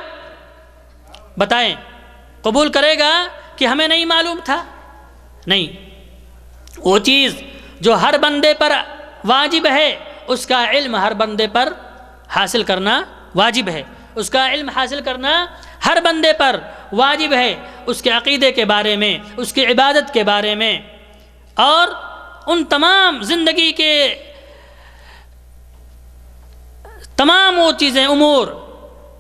बताएं कबूल करेगा कि हमें नहीं मालूम था नहीं वो चीज़ जो हर बंदे पर वाजिब है उसका इल्म हर बंदे पर हासिल करना वाजिब है उसका इल्म हासिल करना हर बंदे पर वाजिब है उसके अकीदे के बारे में उसकी इबादत के बारे में और उन तमाम ज़िंदगी के तमाम वो चीज़ें उमूर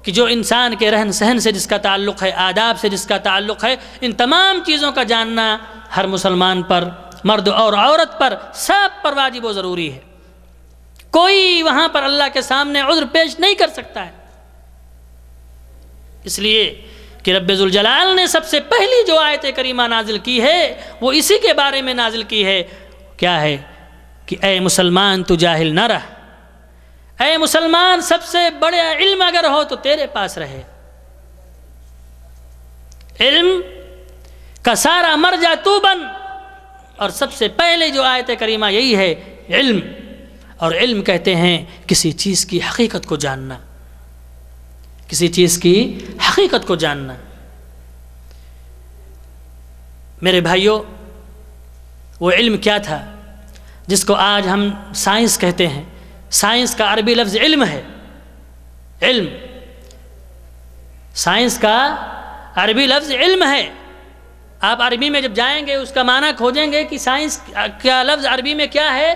कि जो इंसान के रहन सहन से जिसका ताल्लुक़ है आदाब से जिसका ताल्लुक़ है इन तमाम चीज़ों का जानना हर मुसलमान पर मर्द और औरत पर सब पर वाजिब व ज़रूरी है कोई वहाँ पर अल्लाह के सामने उज्र पेश नहीं कर सकता है इसलिए कि रबाल ने सबसे पहली जो आयत करीमा नाजिल की है वो इसी के बारे में नाजिल की है क्या है कि ए मुसलमान तू जाहिल न रह है मुसलमान सबसे बड़े इल्म अगर हो तो तेरे पास रहे इल्म का सारा मर जा तू बन और सबसे पहले जो आयत करीमा यही है इल्म और इल्म कहते हैं किसी चीज़ की हकीकत को जानना किसी चीज़ की हकीकत को जानना मेरे भाइयों वो इल्म क्या था जिसको आज हम साइंस कहते हैं साइंस का अरबी लफ्ज़ इल्म है इल्म साइंस का अरबी लफ्ज़ इल्म है आप अरबी में जब जाएंगे उसका माना खोजेंगे कि साइंस का लफ्ज़ अरबी में क्या है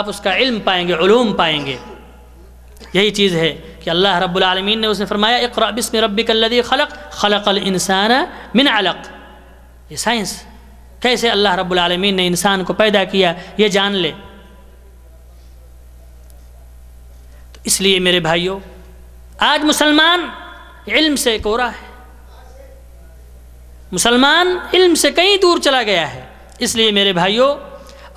आप उसका इल्म पाएंगे ूम पाएंगे यही चीज़ है कि अल्लाह रब्लमीन ने उसने फरमाया इकरा बिस्म रबिकल्लदी खलक खलकल इंसान मिन अलक ये साइंस कैसे अल्लाह रब्लमीन ने इंसान को पैदा किया ये जान ले इसलिए मेरे भाइयों आज मुसलमान इल्म से कोरा है मुसलमान इल्म से कहीं दूर चला गया है इसलिए मेरे भाइयों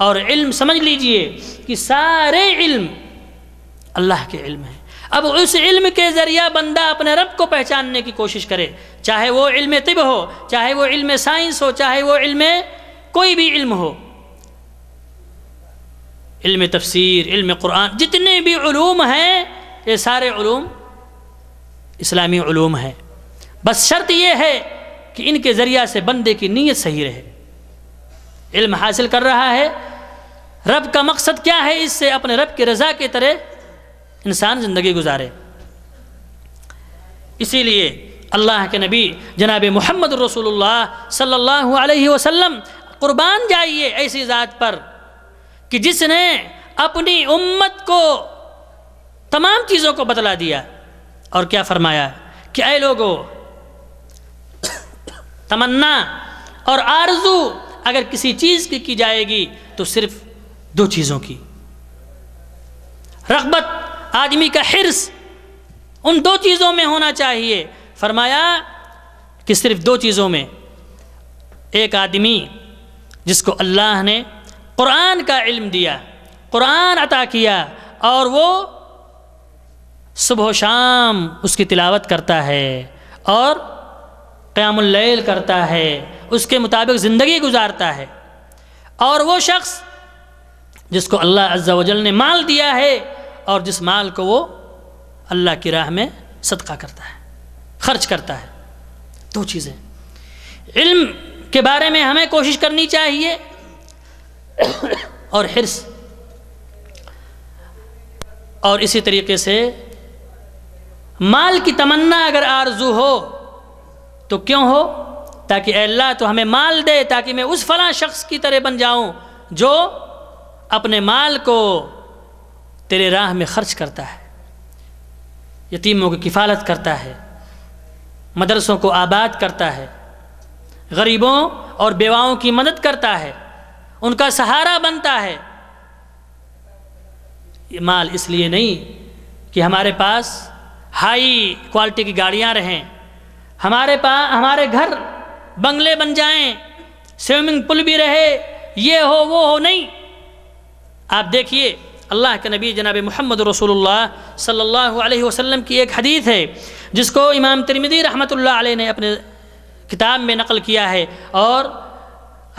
और इल्म समझ लीजिए कि सारे इल्म अल्लाह के इल्म है अब उस इल्म के ज़रिया बंदा अपने रब को पहचानने की कोशिश करे चाहे वो इल्म तिब हो चाहे वो इल्म साइंस हो चाहे वो इल्म कोई भी इल्म हो इल्म तफसीर इल्म कुरान जितने भी ूम हैं ये सारे ूम इस्लामी ूम हैं बस शर्त यह है कि इनके ज़रिया से बंदे की नीयत सही रहे इल्म हासिल कर रहा है रब का मकसद क्या है इससे अपने रब की रज़ा की तरह इंसान ज़िंदगी गुजारे इसीलिए अल्लाह के नबी जनाब मोहम्मद रसूलुल्लाह सल्लल्लाहु अलैहि वसल्लम क़ुरबान जाइए ऐसी ज़ात पर कि जिसने अपनी उम्मत को तमाम चीज़ों को बतला दिया और क्या फरमाया कि अय लोगो तमन्ना और आरजू अगर किसी चीज़ की की जाएगी तो सिर्फ दो चीज़ों की रगबत आदमी का हिरस उन दो चीज़ों में होना चाहिए फरमाया कि सिर्फ दो चीज़ों में एक आदमी जिसको अल्लाह ने कुरान का इल्म दिया कुरान अता किया और वो सुबह शाम उसकी तिलावत करता है और क़्यामल करता है उसके मुताबिक ज़िंदगी गुजारता है और वो शख्स जिसको अल्लाह अज्जा वजल ने माल दिया है और जिस माल को वो अल्लाह की राह में सदका करता है खर्च करता है दो चीज़ें इल्म के बारे में हमें कोशिश करनी चाहिए और हिरस और इसी तरीके से माल की तमन्ना अगर आरजू हो तो क्यों हो ताकि अल्लाह तो हमें माल दे ताकि मैं उस फला शख्स की तरह बन जाऊं जो अपने माल को तेरे राह में खर्च करता है यतीमों की किफ़ालत करता है मदरसों को आबाद करता है गरीबों और बेवाओं की मदद करता है उनका सहारा बनता है ये माल इसलिए नहीं कि हमारे पास हाई क्वालिटी की गाड़ियाँ रहें हमारे पास हमारे घर बंगले बन जाएं, स्विमिंग पूल भी रहे ये हो वो हो नहीं आप देखिए अल्लाह के नबी जनाब मोहम्मद रसूलुल्लाह सल्लल्लाहु अलैहि वसल्लम की एक हदीत है जिसको इमाम तिरमिदी रहमतुल्लाह अलैह ने अपने किताब में नकल किया है और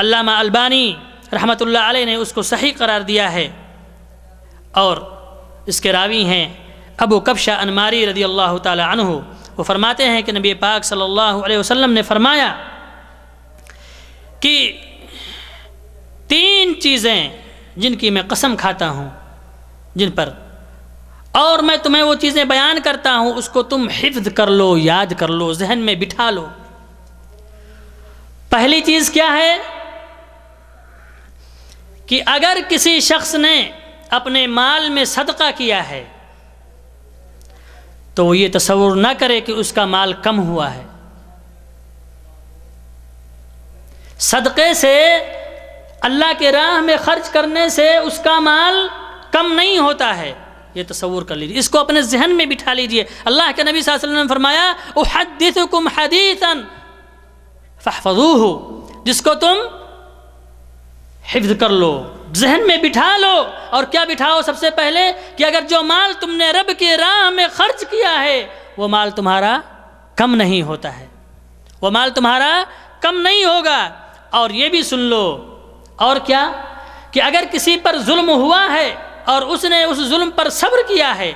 अल्लामा अल्बानी रहमतुल्लाह अलैह ने उसको सही करार दिया है और इसके रावी हैं अबू कबशा अनमारी रदी अल्लाह तु वो फरमाते हैं कि नबी पाक सल्लल्लाहु अलैहि वसल्लम ने फरमाया कि तीन चीज़ें जिनकी मैं कसम खाता हूँ जिन पर और मैं तुम्हें वो चीज़ें बयान करता हूँ उसको तुम हिफ्ज कर लो याद कर लो जहन में बिठा लो पहली चीज़ क्या है कि अगर किसी शख्स ने अपने माल में सदका किया है तो वो ये तस्वुर ना करे कि उसका माल कम हुआ है सदक़े से अल्लाह के राह में ख़र्च करने से उसका माल कम नहीं होता है ये तस्वूर कर लीजिए इसको अपने जहन में बिठा लीजिए अल्लाह के नबी वसल्लम ने फरमाया ओ हदीस कुम हदीसन फहफजू जिसको तुम हिफ्ज कर लो जहन में बिठा लो और क्या बिठाओ सबसे पहले कि अगर जो माल तुमने रब के राह में खर्च किया है वो माल तुम्हारा कम नहीं होता है वो माल तुम्हारा कम नहीं होगा और ये भी सुन लो और क्या कि अगर किसी पर जुल्म हुआ है और उसने उस जुल्म पर सब्र किया है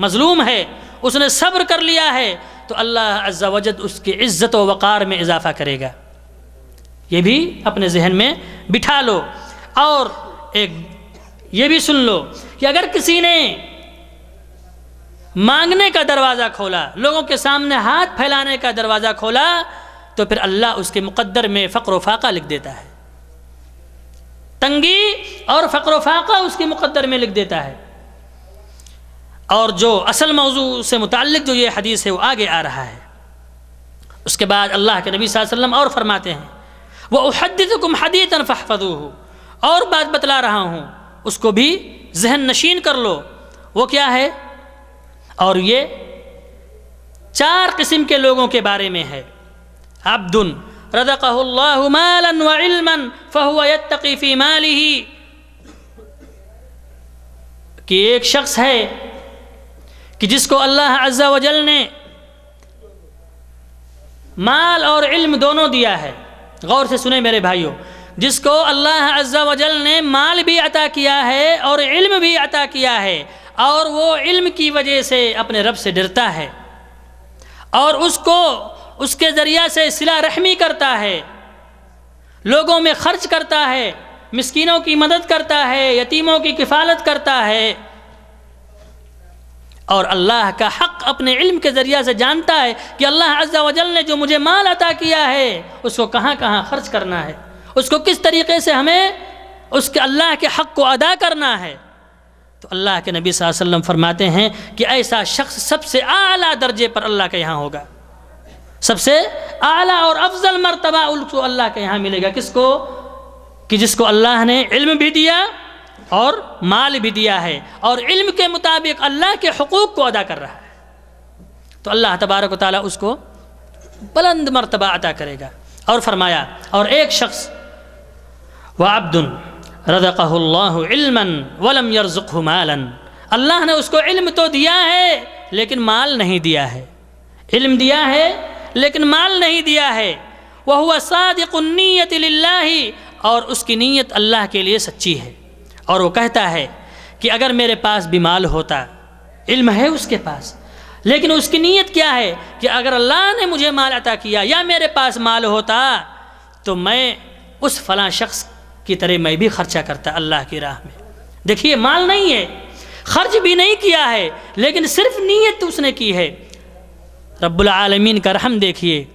मजलूम है उसने सब्र कर लिया है तो अल्लाह अज्जा वजद उसकी इज़्ज़त व वक़ार में इजाफ़ा करेगा ये भी अपने जहन में बिठा लो और एक ये भी सुन लो कि अगर किसी ने मांगने का दरवाज़ा खोला लोगों के सामने हाथ फैलाने का दरवाज़ा खोला तो फिर अल्लाह उसके मुकद्दर में फ़क्र फाका लिख देता है तंगी और फ़क्र फाका उसके मुकद्दर में लिख देता है और जो असल मौजू से मुतल जो ये हदीस है वो आगे आ रहा है उसके बाद अल्लाह के नबी वसल्लम और फरमाते हैं वह उहदतुम हदीतन फ़हफू और बात बतला रहा हूँ उसको भी जहन नशीन कर लो वो क्या है और ये चार किस्म के लोगों के बारे में है अब्दुन रदकल्लामन वमन माल ही कि एक शख्स है कि जिसको अल्लाह अज्जा वजल ने माल और इल्म दोनों दिया है गौर से सुने मेरे भाइयों जिसको अल्लाह अज्जा वजल ने माल भी अता किया है और इल्म भी अता किया है और वो इल्म की वजह से अपने रब से डरता है और उसको उसके ज़रिया से सिला रहमी करता है लोगों में खर्च करता है मिसकीनों की मदद करता है यतीमों की किफ़ालत करता है और अल्लाह का हक अपने इल्म के ज़रिया से जानता है कि अल्लाह अज्जा वजल ने जो मुझे माल अता किया है उसको कहाँ कहाँ खर्च करना है उसको किस तरीके से हमें उसके अल्लाह के हक को अदा करना है तो अल्लाह के नबी वसल्लम फरमाते हैं कि ऐसा शख्स सबसे आला दर्जे पर अल्लाह के यहाँ होगा सबसे आला और अफजल मरतबा उसको अल्लाह के यहाँ मिलेगा किसको कि जिसको अल्लाह ने इल्म भी दिया और माल भी दिया है और इल्म के मुताबिक अल्लाह के हकूक़ को अदा कर रहा है तो अल्लाह तबारक ताली उसको बुलंद मरतबा अदा करेगा और फरमाया और एक शख्स व अब्दुल रज़क़ल्लामन वलम यरज़ुक़ मालन अल्लाह ने उसको इल्म तो दिया है लेकिन माल नहीं दिया है इल्म दिया है लेकिन माल नहीं दिया है वह हुआ ही और उसकी नीयत अल्लाह के लिए सच्ची है और वो कहता है कि अगर मेरे पास बीमाल होता इल्म है उसके पास लेकिन उसकी नीयत क्या है कि अगर अल्लाह ने मुझे माल अता किया या मेरे पास माल होता तो मैं उस फला शख्स की तरह मैं भी खर्चा करता अल्लाह की राह में देखिए माल नहीं है खर्च भी नहीं किया है लेकिन सिर्फ नीयत उसने की है रब्बुल आलमीन का रहम देखिए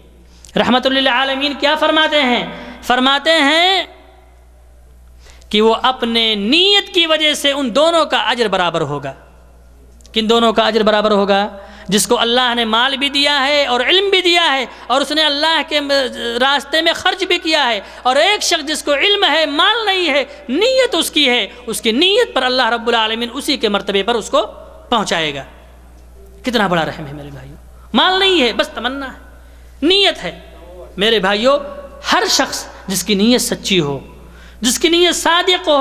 रहमतुल्लिल आलमीन क्या फरमाते हैं फरमाते हैं कि वो अपने नीयत की वजह से उन दोनों का अजर बराबर होगा किन दोनों का अजर बराबर होगा जिसको अल्लाह ने माल भी दिया है और इल्म भी दिया है और उसने अल्लाह के रास्ते में खर्च भी किया है और एक शख्स जिसको इल्म है माल नहीं है नीयत उसकी है उसकी नीयत पर अल्लाह रब्बुल आलमीन उसी के मर्तबे पर उसको पहुँचाएगा कितना बड़ा रहम है मेरे भाइयों माल नहीं है बस तमन्ना है नीयत है मेरे भाइयों हर शख्स जिसकी नीयत सच्ची हो जिसकी नीयत सादिक हो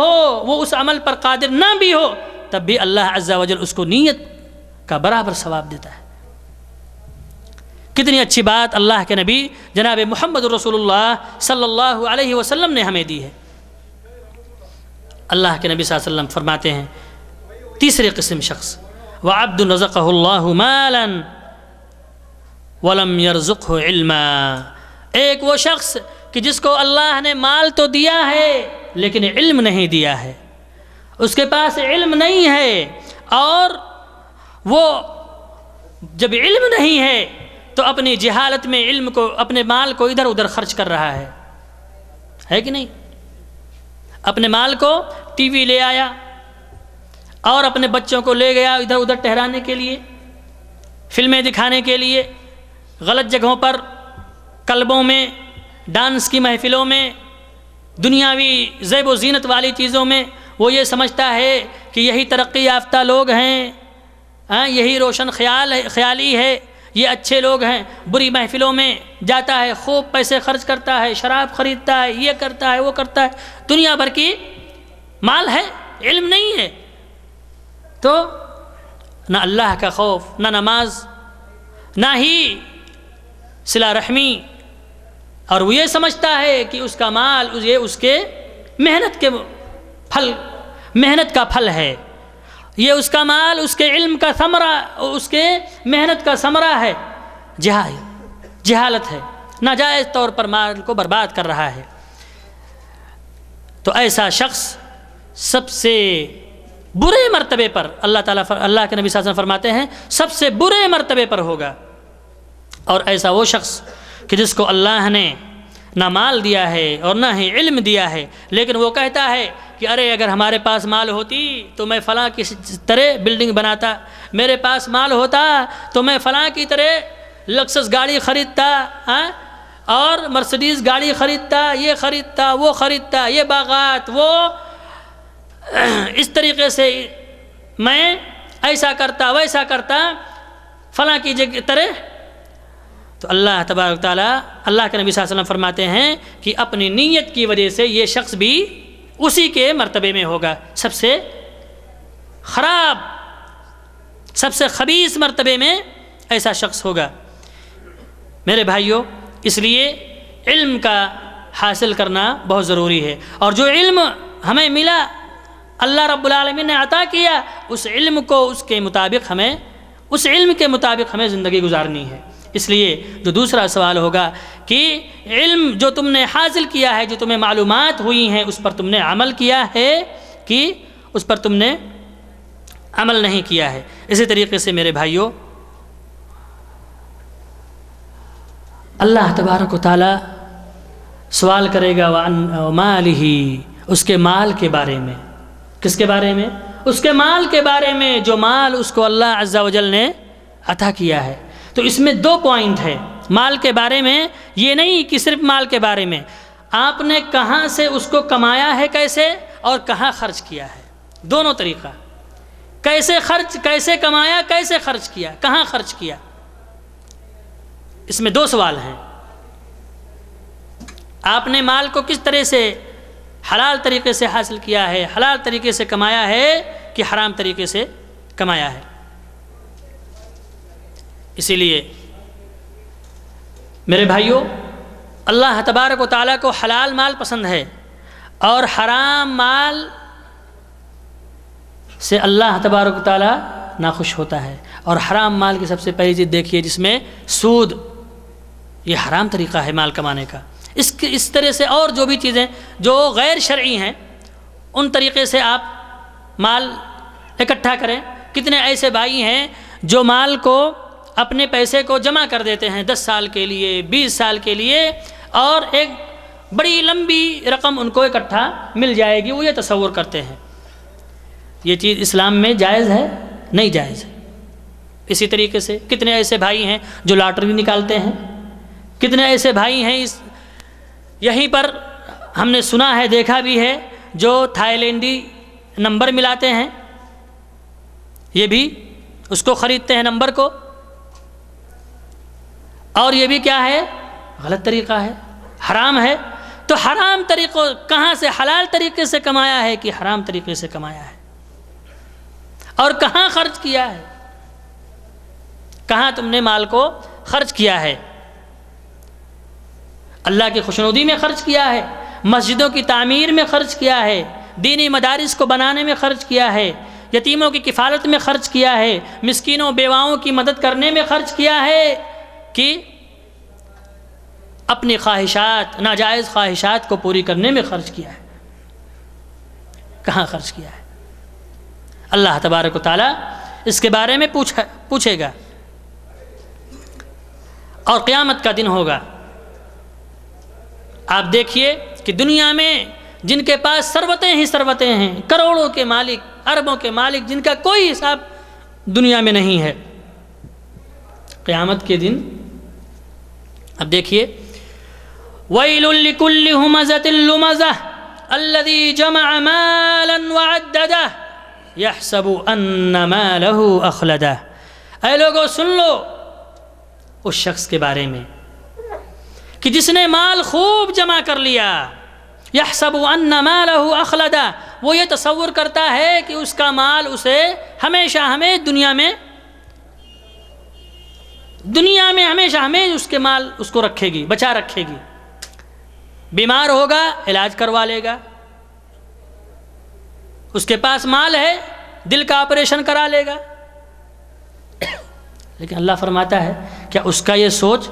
वो उस अमल पर कादिर ना भी हो तब भी अल्लाह अज्जा उसको नीयत का बराबर सवाब देता है कितनी अच्छी बात अल्लाह के नबी जनाब मोहम्मद रसोल्ला सल्लल्लाहु अलैहि वसल्लम ने हमें दी है अल्लाह के नबी वसल्लम फरमाते हैं तीसरे किस्म शख्स व अब्दुलज़क़ल्लामालन वलम यरज़ुक़ इल्मा एक वो शख्स कि जिसको अल्लाह ने माल तो दिया है लेकिन इल्म नहीं दिया है उसके पास इल्म नहीं है और वो जब इल्म नहीं है तो अपनी जहालत में इल्म को अपने माल को इधर उधर खर्च कर रहा है है कि नहीं अपने माल को टीवी ले आया और अपने बच्चों को ले गया इधर उधर ठहराने के लिए फिल्में दिखाने के लिए गलत जगहों पर कल्बों में डांस की महफिलों में दुनियावी जैब जीनत वाली चीज़ों में वो ये समझता है कि यही तरक्की याफ्ता लोग हैं हाँ यही रोशन ख्याल है ख्याली है ये अच्छे लोग हैं बुरी महफिलों में जाता है खूब पैसे खर्च करता है शराब ख़रीदता है ये करता है वो करता है दुनिया भर की माल है इल्म नहीं है तो ना अल्लाह का खौफ ना नमाज ना ही सिला रहमी और वो ये समझता है कि उसका माल ये उसके मेहनत के फल मेहनत का फल है ये उसका माल उसके इल्म का समरा उसके मेहनत का समरा है जहा जहालत है नाजायज़ तौर पर माल को बर्बाद कर रहा है तो ऐसा शख्स सबसे बुरे मर्तबे पर अल्लाह ताला अल्लाह के नबी सासन फरमाते हैं सबसे बुरे मर्तबे पर होगा और ऐसा वो शख्स कि जिसको अल्लाह ने ना माल दिया है और ना ही इल्म दिया है लेकिन वो कहता है कि अरे अगर हमारे पास माल होती तो मैं फ़लाँ की तरह बिल्डिंग बनाता मेरे पास माल होता तो मैं फ़लाँ की तरह लक्सस गाड़ी ख़रीदता हाँ और मर्सिडीज़ गाड़ी ख़रीदता ये ख़रीदता वो ख़रीदता ये बागात वो इस तरीके से मैं ऐसा करता वैसा करता फ़लाँ की जगह तरह तो अल्लाह तबारक ताली अल्लाह के नबी वसल्लम फरमाते हैं कि अपनी नीयत की वजह से ये शख्स भी उसी के मरतबे में होगा सबसे ख़राब सबसे खबीस मरतबे में ऐसा शख्स होगा मेरे भाइयों इसलिए इल्म का हासिल करना बहुत ज़रूरी है और जो इल्म हमें मिला अल्लाह रब्बुल ने अता किया उस इल्म को उसके मुताबिक हमें उस इल्म के मुताबिक हमें ज़िंदगी गुजारनी है इसलिए जो दूसरा सवाल होगा कि इल्म जो तुमने हासिल किया है जो तुम्हें मालूम हुई हैं उस पर तुमने अमल किया है कि उस पर तुमने अमल नहीं किया है इसी तरीके से मेरे भाइयों अल्लाह तबारक ताली सवाल करेगा माल ही उसके माल के बारे में किसके बारे में उसके माल के बारे में जो माल उसको अल्लाह अज्जा वजल ने अता किया है तो इसमें दो पॉइंट है माल के बारे में ये नहीं कि सिर्फ माल के बारे में आपने कहाँ से उसको कमाया है कैसे और कहाँ खर्च किया है दोनों तरीका कैसे खर्च कैसे कमाया कैसे खर्च किया कहाँ खर्च किया इसमें दो सवाल हैं आपने माल को किस तरह से हलाल तरीके से हासिल किया है हलाल तरीके से कमाया है कि हराम तरीके से कमाया है इसीलिए मेरे भाइयों अल्लाह तबारक ताली को हलाल माल पसंद है और हराम माल से अल्लाह तबारक ताली नाखुश होता है और हराम माल की सबसे पहली चीज़ देखिए जिसमें सूद ये हराम तरीक़ा है माल कमाने का इस इस तरह से और जो भी चीज़ें जो गैर शर्य हैं उन तरीक़े से आप माल इकट्ठा करें कितने ऐसे भाई हैं जो माल को अपने पैसे को जमा कर देते हैं दस साल के लिए बीस साल के लिए और एक बड़ी लंबी रकम उनको इकट्ठा मिल जाएगी वो ये तस्वूर करते हैं ये चीज़ इस्लाम में जायज़ है नहीं जायज़ है इसी तरीके से कितने ऐसे भाई हैं जो लॉटरी निकालते हैं कितने ऐसे भाई हैं इस यहीं पर हमने सुना है देखा भी है जो थाईलैंडी नंबर मिलाते हैं ये भी उसको ख़रीदते हैं नंबर को और ये भी क्या है गलत तरीका है हराम है तो हराम तरीक़ों कहाँ से हलाल तरीके से कमाया है कि हराम तरीके से कमाया है और कहाँ खर्च किया है कहाँ तुमने माल को खर्च किया है अल्लाह की खुशनुदी में खर्च किया है मस्जिदों की तामीर में खर्च किया है दीनी मदारस को बनाने में खर्च किया है यतीमों की किफ़ालत में खर्च किया है मिसकिनों बेवाओं की मदद करने में खर्च किया है कि अपनी ख्वाहिशात नाजायज़ ख्वाहिशात को पूरी करने में ख़र्च किया है कहाँ ख़र्च किया है अल्लाह तबारक ताली इसके बारे में पूछ पूछेगा और क़यामत का दिन होगा आप देखिए कि दुनिया में जिनके पास सरवतें ही सरवतें हैं करोड़ों के मालिक अरबों के मालिक जिनका कोई हिसाब दुनिया में नहीं है क़यामत के दिन अब देखिए वईलकुल्लुमज़तुमज़ा लोगो सुन लो उस शख्स के बारे में कि जिसने माल खूब जमा कर लिया यह सबू अन्नमालहू अखलदा वो ये तस्वुर करता है कि उसका माल उसे हमेशा हमें दुनिया में दुनिया में हमेशा हमें उसके माल उसको रखेगी बचा रखेगी बीमार होगा इलाज करवा लेगा उसके पास माल है दिल का ऑपरेशन करा लेगा लेकिन अल्लाह फरमाता है क्या उसका ये सोच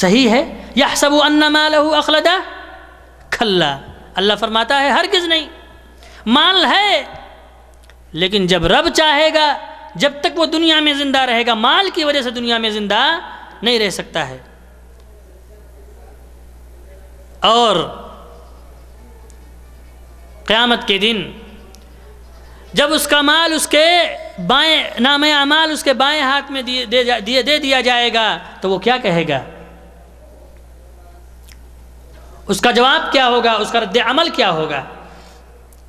सही है या सब अन्ना माल अखलदा खल्ला अल्लाह फरमाता है हर किस नहीं माल है लेकिन जब रब चाहेगा जब तक वो दुनिया में ज़िंदा रहेगा माल की वजह से दुनिया में ज़िंदा नहीं रह सकता है और क़यामत के दिन जब उसका माल उसके बाएं नाम अमाल उसके बाएं हाथ में दिए दे, दे, दे दिया जाएगा तो वो क्या कहेगा उसका जवाब क्या होगा उसका रद्द अमल क्या होगा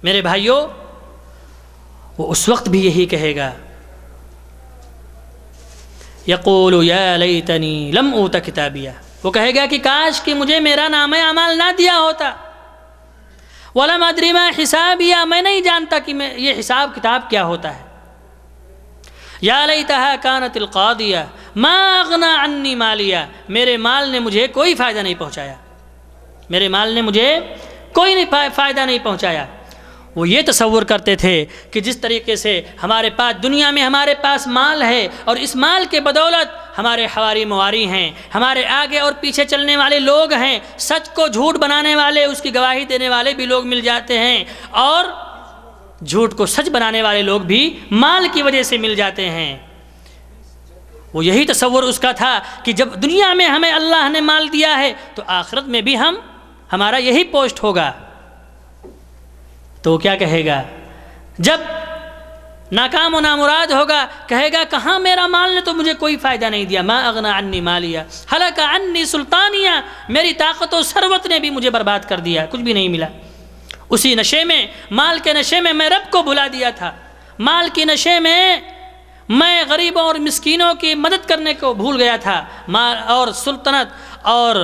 मेरे भाइयों वो उस वक्त भी यही कहेगा यकोल लई तनी लम ऊता किताबिया वो कहेगा कि काश कि मुझे मेरा नाम अमाल ना दिया होता वाला मदरिमा या मैं नहीं जानता कि मैं ये हिसाब किताब क्या होता है या लई तहा कान तिलका दिया मागना अन्नी मालिया मेरे माल ने मुझे कोई फ़ायदा नहीं पहुँचाया मेरे माल ने मुझे कोई नहीं फ़ायदा नहीं पहुँचाया वो ये तस्वुर करते थे कि जिस तरीके से हमारे पास दुनिया में हमारे पास माल है और इस माल के बदौलत हमारे हवारी मुहारी हैं हमारे आगे और पीछे चलने वाले लोग हैं सच को झूठ बनाने वाले उसकी गवाही देने वाले भी लोग मिल जाते हैं और झूठ को सच बनाने वाले लोग भी माल की वजह से मिल जाते हैं वो यही तस्वर उसका था कि जब दुनिया में हमें अल्लाह ने माल दिया है तो आखिरत में भी हम हमारा यही पोस्ट होगा तो क्या कहेगा जब नाकाम नामुराद होगा कहेगा कहाँ मेरा माल ने तो मुझे कोई फ़ायदा नहीं दिया माँ अगना अन्नी मालिया हलाका अन्नी सुल्तानिया मेरी ताकत और शरबत ने भी मुझे बर्बाद कर दिया कुछ भी नहीं मिला उसी नशे में माल के नशे में मैं रब को भुला दिया था माल के नशे में मैं गरीबों और मस्किनों की मदद करने को भूल गया था माल और सुल्तनत और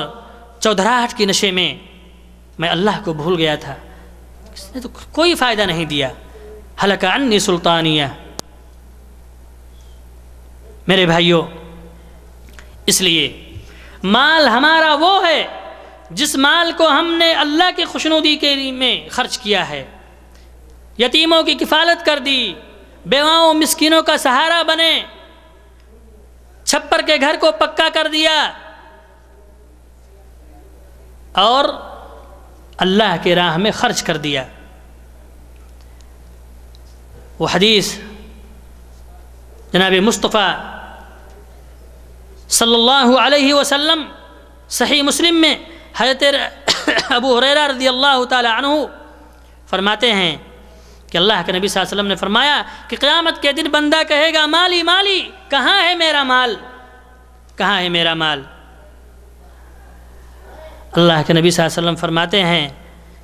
चौधराहट के नशे में मैं अल्लाह को भूल गया था इसने तो कोई फ़ायदा नहीं दिया हलका अन्य सुल्तानिया मेरे भाइयों इसलिए माल हमारा वो है जिस माल को हमने अल्लाह की खुशनुदी के में खर्च किया है यतीमों की किफ़ालत कर दी बेवाओं मिस्किनों का सहारा बने छप्पर के घर को पक्का कर दिया और अल्लाह के राह में ख़र्च कर दिया वो हदीस जनाब मुस्तफ़ा सल्लल्लाहु अलैहि वसल्लम सही मुस्लिम में हजरत अबू हुरैरा रदी अल्लाह तु फरमाते हैं कि अल्लाह के नबी वसल्लम ने फरमाया कि क़यामत के दिन बंदा कहेगा माली माली कहाँ है मेरा माल कहाँ है मेरा माल अल्लाह के नबी वसल्लम फरमाते हैं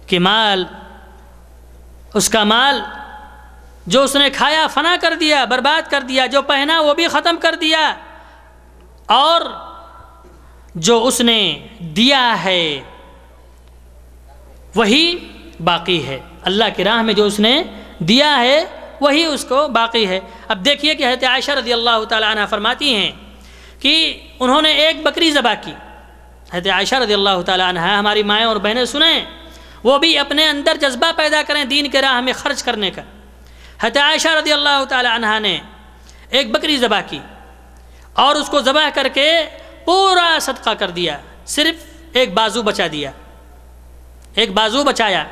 कि माल उसका माल जो उसने खाया फना कर दिया बर्बाद कर दिया जो पहना वो भी ख़त्म कर दिया और जो उसने दिया है वही बाकी है अल्लाह की राह में जो उसने दिया है वही उसको बाकी है अब देखिए कि हजरत आयशा रजी अल्लाह ताली फरमाती हैं कि उन्होंने एक बकरी ज़बा की हजरत आयशा रदी अल्लाह तह हमारी माएँ और बहनें सुने वो भी अपने अंदर जज्बा पैदा करें दीन के राह में खर्च करने का हजरत आयशा रदी अल्लाह तह ने एक बकरी ज़बह की और उसको ज़बह करके पूरा सदका कर दिया सिर्फ एक बाजू बचा दिया एक बाजू बचाया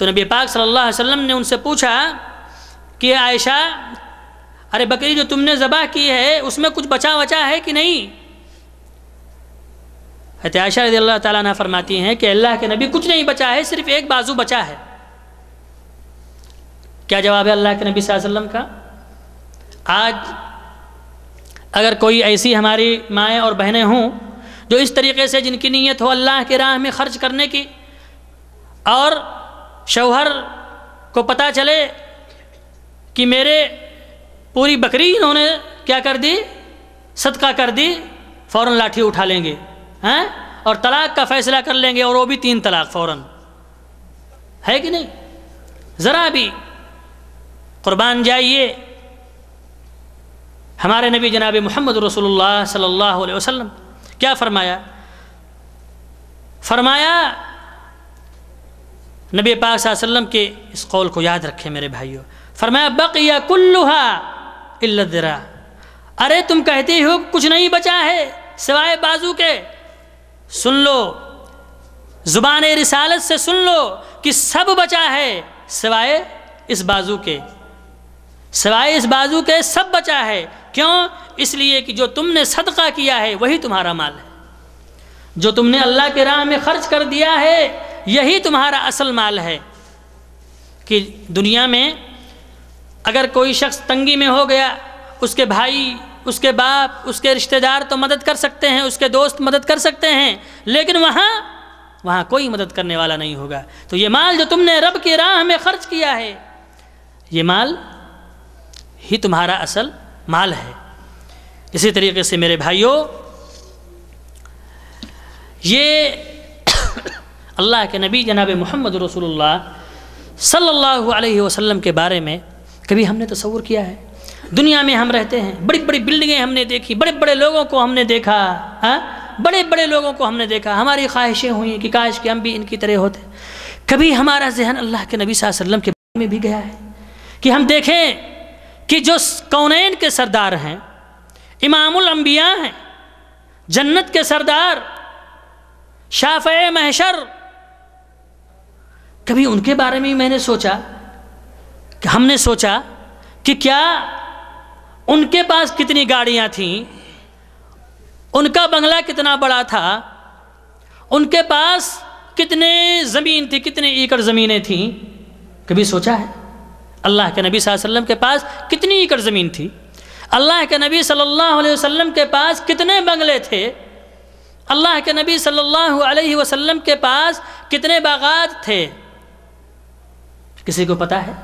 तो नबी पाक सल्लल्लाहु अलैहि वसल्लम ने उनसे पूछा कि आयशा अरे बकरी जो तुमने ज़बह की है उसमें कुछ बचा बचा है कि नहीं हत्याशा रजी अल्लाह ताली फरमाती हैं कि अल्लाह के नबी कुछ नहीं बचा है सिर्फ एक बाजू बचा है क्या जवाब है अल्लाह के नबी वसल्लम का आज अगर कोई ऐसी हमारी माएँ और बहनें हों जो इस तरीके से जिनकी नीयत हो अल्लाह के राह में खर्च करने की और शौहर को पता चले कि मेरे पूरी बकरी इन्होंने क्या कर दी सदका कर दी फ़ौर लाठी उठा लेंगे हैं और तलाक का फ़ैसला कर लेंगे और वो भी तीन तलाक फ़ौर है कि नहीं ज़रा भी कुर्बान जाइए हमारे नबी जनाब मोहम्मद रसूलुल्लाह सल्लल्लाहु अलैहि वसल्लम क्या फ़रमाया फरमाया नबी पाक वसल्लम के इस कौल को याद रखें मेरे भाइयों फरमाया बकिया कुल्लुहा इल्लदरा अरे तुम कहते हो कुछ नहीं बचा है सिवाय बाजू के सुन लो ज़ुबान रिसालत से सुन लो कि सब बचा है सिवाय इस बाजू के सिवाय इस बाजू के सब बचा है क्यों इसलिए कि जो तुमने सदका किया है वही तुम्हारा माल है जो तुमने अल्लाह के राह में खर्च कर दिया है यही तुम्हारा असल माल है कि दुनिया में अगर कोई शख्स तंगी में हो गया उसके भाई उसके बाप उसके रिश्तेदार तो मदद कर सकते हैं उसके दोस्त मदद कर सकते हैं लेकिन वहाँ वहाँ कोई मदद करने वाला नहीं होगा तो ये माल जो तुमने रब की राह में खर्च किया है ये माल ही तुम्हारा असल माल है इसी तरीके से मेरे भाइयों ये अल्लाह के नबी जनाब मोहम्मद रसूलुल्लाह सल्लल्लाहु अलैहि वसल्लम के बारे में कभी हमने तस्वुर किया है दुनिया में हम रहते हैं बड़ी बड़ी बिल्डिंगें हमने देखी बड़े बड़े लोगों को हमने देखा हा? बड़े बड़े लोगों को हमने देखा हमारी ख्वाहिशें हुई कि काश कि हम भी इनकी तरह होते कभी हमारा जहन अल्लाह के नबी वसल्लम के बारे में भी गया है कि हम देखें कि जो कौनैन के सरदार हैं इमामुल अम्बिया हैं जन्नत के सरदार शाफ महशर कभी उनके बारे में मैंने सोचा कि हमने सोचा कि क्या उनके पास कितनी गाड़ियाँ थीं उनका बंगला कितना बड़ा था उनके पास कितने ज़मीन थी कितने एकड़ ज़मीनें थीं कभी सोचा है अल्लाह के नबी वसल्लम के पास कितनी एकड़ ज़मीन थी अल्लाह के नबी सल्लल्लाहु अलैहि वसल्लम के पास कितने बंगले थे अल्लाह के नबी सल्लल्लाहु अलैहि वसल्लम के पास कितने बागात थे किसी को पता है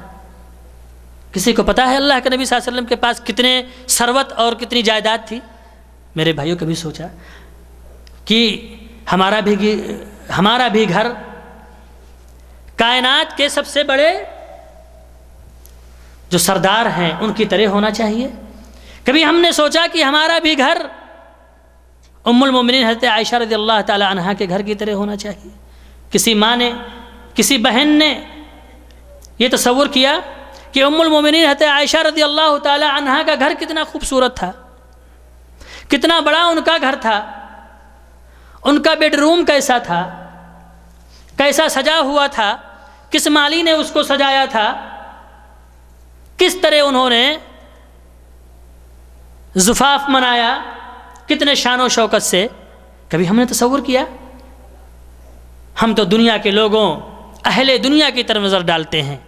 किसी को पता है अल्लाह के नबी वसल्लम के पास कितने सरवत और कितनी जायदाद थी मेरे भाइयों कभी सोचा कि हमारा भी हमारा भी घर कायनात के सबसे बड़े जो सरदार हैं उनकी तरह होना चाहिए कभी हमने सोचा कि हमारा भी घर उम्मुल मोमिन हजरत आयशा रजी अल्लाह ताला के घर की तरह होना चाहिए किसी माँ ने किसी बहन ने ये तस्वुर किया कि उम्मुल मोमिनीन हत आयशा रदी अल्लाह तहा का घर कितना खूबसूरत था कितना बड़ा उनका घर था उनका बेडरूम कैसा था कैसा सजा हुआ था किस माली ने उसको सजाया था किस तरह उन्होंने जुफाफ मनाया कितने शान शौकत से कभी हमने तस्वर किया हम तो दुनिया के लोगों अहले दुनिया की तरफ नज़र डालते हैं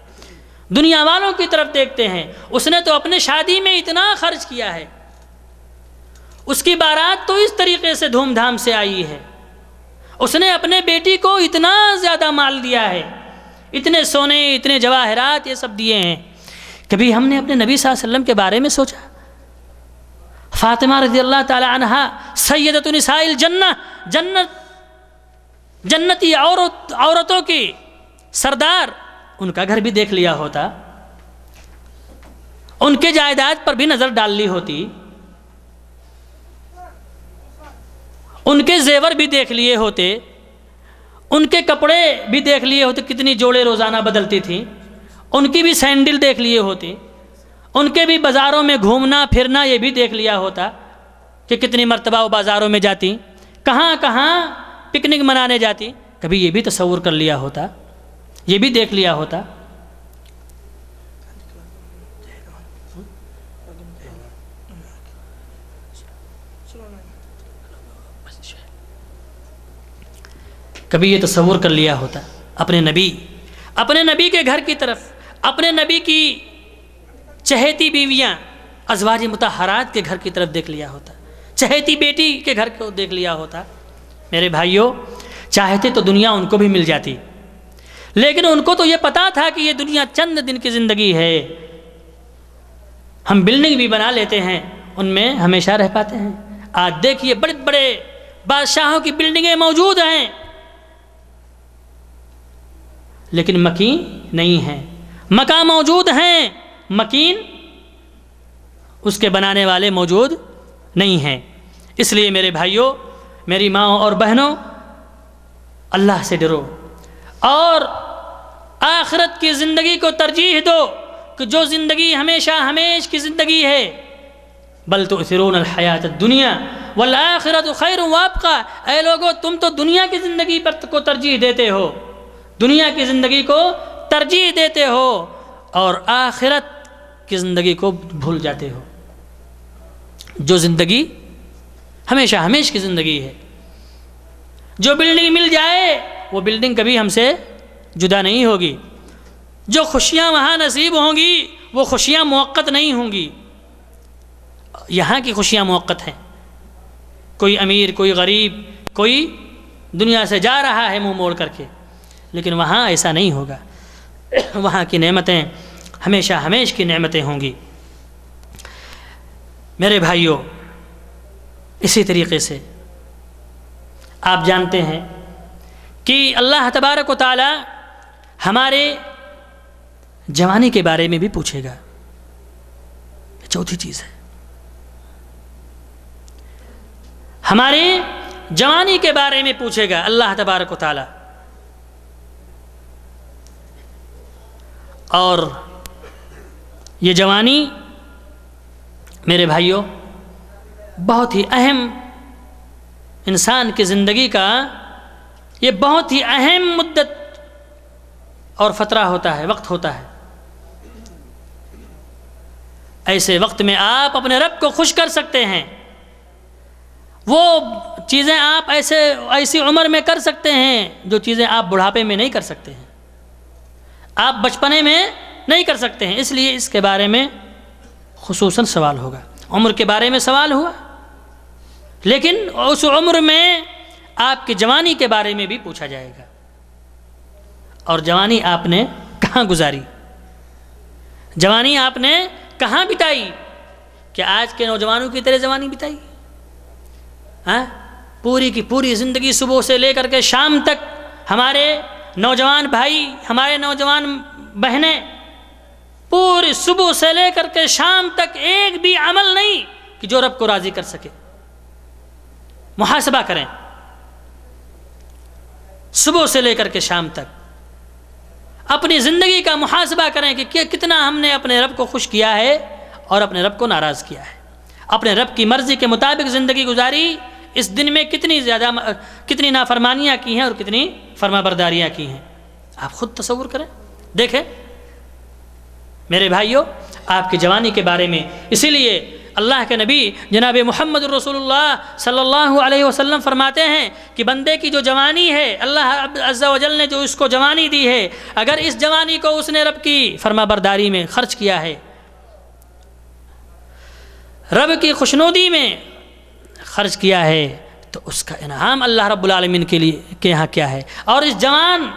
दुनिया वालों की तरफ देखते हैं उसने तो अपने शादी में इतना खर्च किया है उसकी बारात तो इस तरीके से धूमधाम से आई है उसने अपने बेटी को इतना ज़्यादा माल दिया है इतने सोने इतने जवाहरात ये सब दिए हैं कभी हमने अपने नबी वसल्लम के बारे में सोचा फातिमा रजी अल्लाह तहा सैदतनिसाइल जन्ना जन्नत जन्नती औरत औरतों की सरदार उनका घर भी देख लिया होता उनके जायदाद पर भी नज़र डाल ली होती उनके जेवर भी देख लिए होते उनके कपड़े भी देख लिए होते कितनी जोड़े रोज़ाना बदलती थी उनकी भी सैंडल देख लिए होती उनके भी बाज़ारों में घूमना फिरना ये भी देख लिया होता कि कितनी मरतबा वो बाज़ारों में जाती कहाँ कहाँ पिकनिक मनाने जाती कभी ये भी तस्वूर कर लिया होता ये भी देख लिया होता कभी ये तस्वूर कर लिया होता अपने नबी अपने नबी के घर की तरफ अपने नबी की चहेती बीवियां अजवाज मतहरात के घर की तरफ देख लिया होता चहेती बेटी के घर को देख लिया होता मेरे भाइयों चाहते तो दुनिया उनको भी मिल जाती लेकिन उनको तो ये पता था कि ये दुनिया चंद दिन की ज़िंदगी है हम बिल्डिंग भी बना लेते हैं उनमें हमेशा रह पाते हैं आज देखिए बड़े बड़े बादशाहों की बिल्डिंगें मौजूद हैं लेकिन मकीन नहीं है मका मौजूद हैं मकीन उसके बनाने वाले मौजूद नहीं हैं इसलिए मेरे भाइयों मेरी माओ और बहनों अल्लाह से डरो और आखरत की ज़िंदगी को तरजीह दो कि जो ज़िंदगी हमेशा हमेश की ज़िंदगी है बल तो फिरून हयात दुनिया वल आखरत खैर आपका ए लोगो तुम तो दुनिया की ज़िंदगी पर को तरजीह देते हो दुनिया की ज़िंदगी को तरजीह देते हो और आखिरत की ज़िंदगी को भूल जाते हो जो ज़िंदगी हमेशा हमेश की ज़िंदगी है जो बिल्डिंग मिल जाए वो बिल्डिंग कभी हमसे जुदा नहीं होगी जो खुशियाँ वहाँ नसीब होंगी वो खुशियाँ मौक़त नहीं होंगी यहाँ की खुशियाँ मौक़त हैं कोई अमीर कोई गरीब कोई दुनिया से जा रहा है मुँह मोड़ करके लेकिन वहाँ ऐसा नहीं होगा वहाँ की नमतें हमेशा हमेश की नमतें होंगी मेरे भाइयों इसी तरीके से आप जानते हैं कि अल्लाह तबारक ताली हमारे जवानी के बारे में भी पूछेगा चौथी चीज है हमारे जवानी के बारे में पूछेगा अल्लाह तबारक ताला और ये जवानी मेरे भाइयों बहुत ही अहम इंसान की ज़िंदगी का ये बहुत ही अहम मुद्दत और फ़तरा होता है वक्त होता है ऐसे वक्त में आप अपने रब को खुश कर सकते हैं वो चीज़ें आप ऐसे ऐसी उम्र में कर सकते हैं जो चीज़ें आप बुढ़ापे में नहीं कर सकते हैं आप बचपने में नहीं कर सकते हैं इसलिए इसके बारे में खसूस सवाल होगा उम्र के बारे में सवाल हुआ लेकिन उस उम्र में आपकी जवानी के बारे में भी पूछा जाएगा और जवानी आपने कहाँ गुजारी जवानी आपने कहाँ बिताई क्या आज के नौजवानों की तरह जवानी बिताई हाँ पूरी की पूरी ज़िंदगी सुबह से लेकर के शाम तक हमारे नौजवान भाई हमारे नौजवान बहनें पूरी सुबह से लेकर के शाम तक एक भी अमल नहीं कि जो रब को राज़ी कर सके मुहासबा करें सुबह से लेकर के शाम तक अपनी ज़िंदगी का मुहासबा करें कि, कितना हमने अपने रब को खुश किया है और अपने रब को नाराज़ किया है अपने रब की मर्ज़ी के मुताबिक ज़िंदगी गुजारी इस दिन में कितनी ज़्यादा कितनी नाफरमानियाँ की हैं और कितनी फर्माबरदारियाँ की हैं आप खुद तस्वूर करें देखें मेरे भाइयों आपकी जवानी के बारे में इसीलिए अल्लाह के नबी जनाब मोहम्मद रसोल्ला सल्ला अलैहि फरमाते हैं कि बंदे की जो जवानी है अल्लाह अज्जा वजल ने जो इसको जवानी दी है अगर इस जवानी को उसने रब की फरमाबरदारी बरदारी में खर्च किया है रब की खुशनुदी में खर्च किया है तो उसका इनाम अल्लाह रब्लमिन के लिए के यहाँ क्या है और इस जवान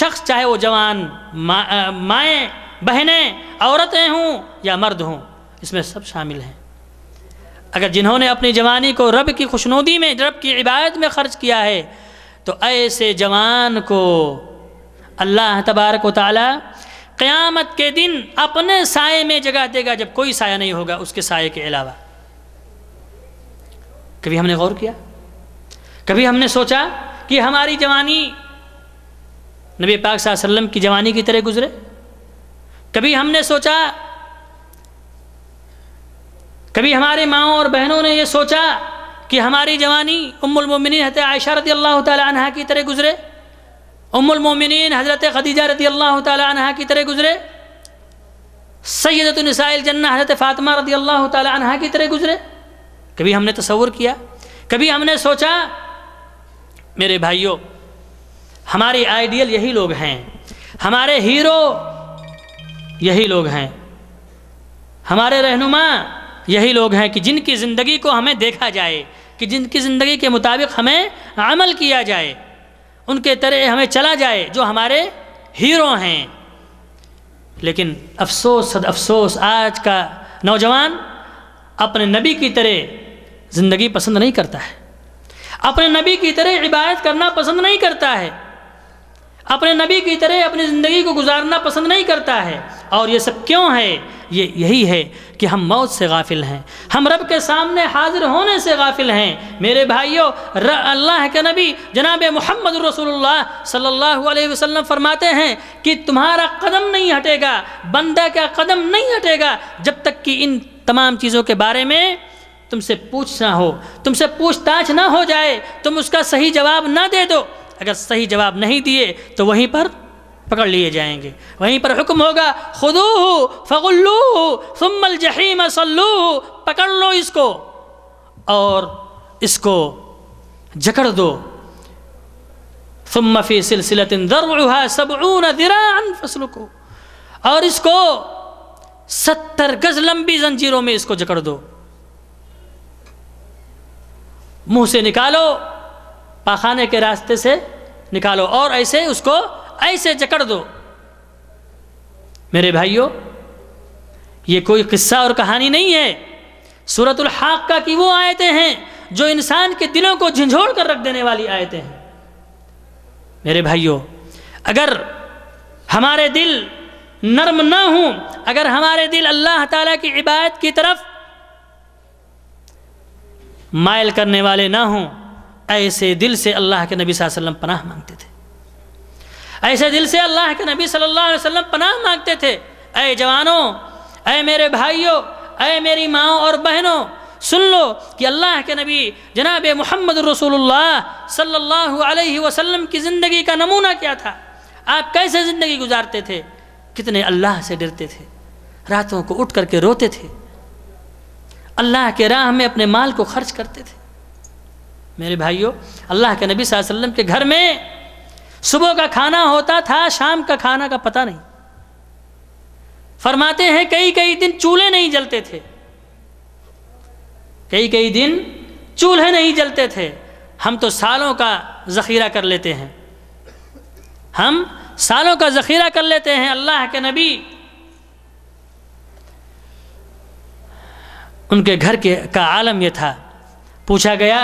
शख्स चाहे वो जवान माएँ बहनें औरतें हों या मर्द हों इसमें सब शामिल हैं अगर जिन्होंने अपनी जवानी को रब की खुशनुदी में रब की इबादत में ख़र्च किया है तो ऐसे जवान को अल्लाह तबारक ताली क़यामत के दिन अपने साय में जगह देगा जब कोई साया नहीं होगा उसके साय के अलावा कभी हमने गौर किया कभी हमने सोचा कि हमारी जवानी नबी पाक वसल्लम की जवानी की तरह गुजरे कभी हमने सोचा कभी हमारे माओ और बहनों ने यह सोचा कि हमारी जवानी उम्मिन हत आयशा रदी अल्लाह तह की तरह गुजरे उम्मिन हज़रत खदीजा रदी अल्लाह तह की तरह गुजरे सैदतनसाइल जन्ना हज़रत फातमा रदी अल्लाह तह की तरह गुजरे कभी हमने तस्वुर किया कभी हमने सोचा मेरे भाइयों हमारे आइडियल यही लोग हैं हमारे हीरो यही लोग हैं हमारे रहनुमा यही लोग हैं कि जिनकी ज़िंदगी को हमें देखा जाए कि जिनकी ज़िंदगी के मुताबिक हमें अमल किया जाए उनके तरह हमें चला जाए जो हमारे हीरो हैं लेकिन अफसोस सद अफसोस आज का नौजवान अपने नबी की तरह ज़िंदगी पसंद नहीं करता है अपने नबी की तरह इबादत करना पसंद नहीं करता है अपने नबी की तरह अपनी ज़िंदगी को गुजारना पसंद नहीं करता है और ये सब क्यों है ये यही है कि हम मौत से गाफिल हैं हम रब के सामने हाजिर होने से गाफिल हैं मेरे भाइयों अल्लाह के नबी जनाब मोहम्मद रसोल्ला सल्ला वसम फरमाते हैं कि तुम्हारा कदम नहीं हटेगा बंदा का कदम नहीं हटेगा जब तक कि इन तमाम चीज़ों के बारे में तुमसे पूछना हो तुमसे पूछताछ ना हो जाए तुम उसका सही जवाब ना दे दो अगर सही जवाब नहीं दिए तो वहीं पर पकड़ लिए जाएंगे वहीं पर हुक्म होगा खुदू फगुल्लू सुमल जहीम सल्लू पकड़ लो इसको और इसको जकड़ दो सुम्मफ़ी सिलसिलतिन सबून दिरान फसल को और इसको सत्तर गज लंबी जंजीरों में इसको जकड़ दो मुंह से निकालो पाखाने के रास्ते से निकालो और ऐसे उसको ऐसे जकड़ दो मेरे भाइयों ये कोई किस्सा और कहानी नहीं है सूरतुल हाक का कि वो आयतें हैं जो इंसान के दिलों को झिझोड़ कर रख देने वाली आयतें हैं मेरे भाइयों अगर हमारे दिल नर्म ना हों अगर हमारे दिल अल्लाह ताला की इबादत की तरफ मायल करने वाले ना हों ऐसे दिल से अल्लाह के नबी वसल्लम पनाह मांगते थे ऐसे दिल से अल्लाह के नबी सल्लल्लाहु अलैहि वसल्लम पनाह मांगते थे अय जवानों अय मेरे भाइयों अय मेरी माओ और बहनों सुन लो कि अल्लाह के नबी जनाब मोहम्मद रसूलुल्लाह सल्लल्लाहु अलैहि वसल्लम की ज़िंदगी का नमूना क्या था आप कैसे ज़िंदगी गुजारते थे कितने अल्लाह से डरते थे रातों को उठ करके रोते थे अल्लाह के राह में अपने माल को खर्च करते थे मेरे भाइयों अल्लाह के नबी वसल्लम के घर में सुबह का खाना होता था शाम का खाना का पता नहीं फरमाते हैं कई कई दिन चूल्हे नहीं जलते थे कई कई दिन चूल्हे नहीं जलते थे हम तो सालों का ज़ख़ीरा कर लेते हैं हम सालों का ज़ख़ीरा कर लेते हैं अल्लाह के नबी उनके घर के का आलम यह था पूछा गया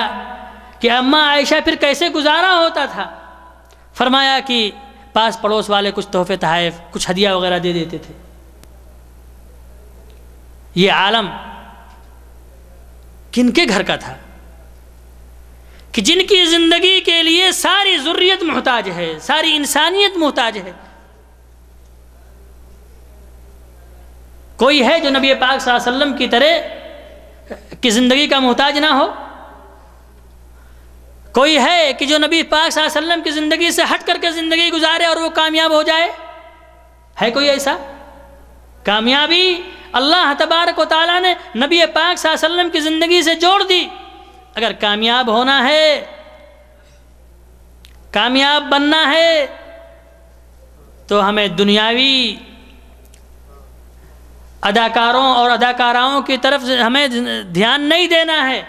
कि अम्मा आयशा फिर कैसे गुजारा होता था फरमाया कि पास पड़ोस वाले कुछ तोहफे तहफ़ कुछ हदिया वगैरह दे देते थे ये आलम किनके घर का था कि जिनकी ज़िंदगी के लिए सारी ज़ुर्रियत मोहताज है सारी इंसानियत मोहताज है कोई है जो नबी पाक वसल्लम की तरह की ज़िंदगी का मोहताज ना हो कोई है कि जो नबी पाक वसल्लम की ज़िंदगी से हट करके ज़िंदगी गुजारे और वो कामयाब हो जाए है कोई ऐसा कामयाबी अल्लाह तबारक ताली ने नबी पाक वसल्लम की ज़िंदगी से जोड़ दी अगर कामयाब होना है कामयाब बनना है तो हमें दुनियावी अदाकारों और अदाकाराओं की तरफ हमें ध्यान नहीं देना है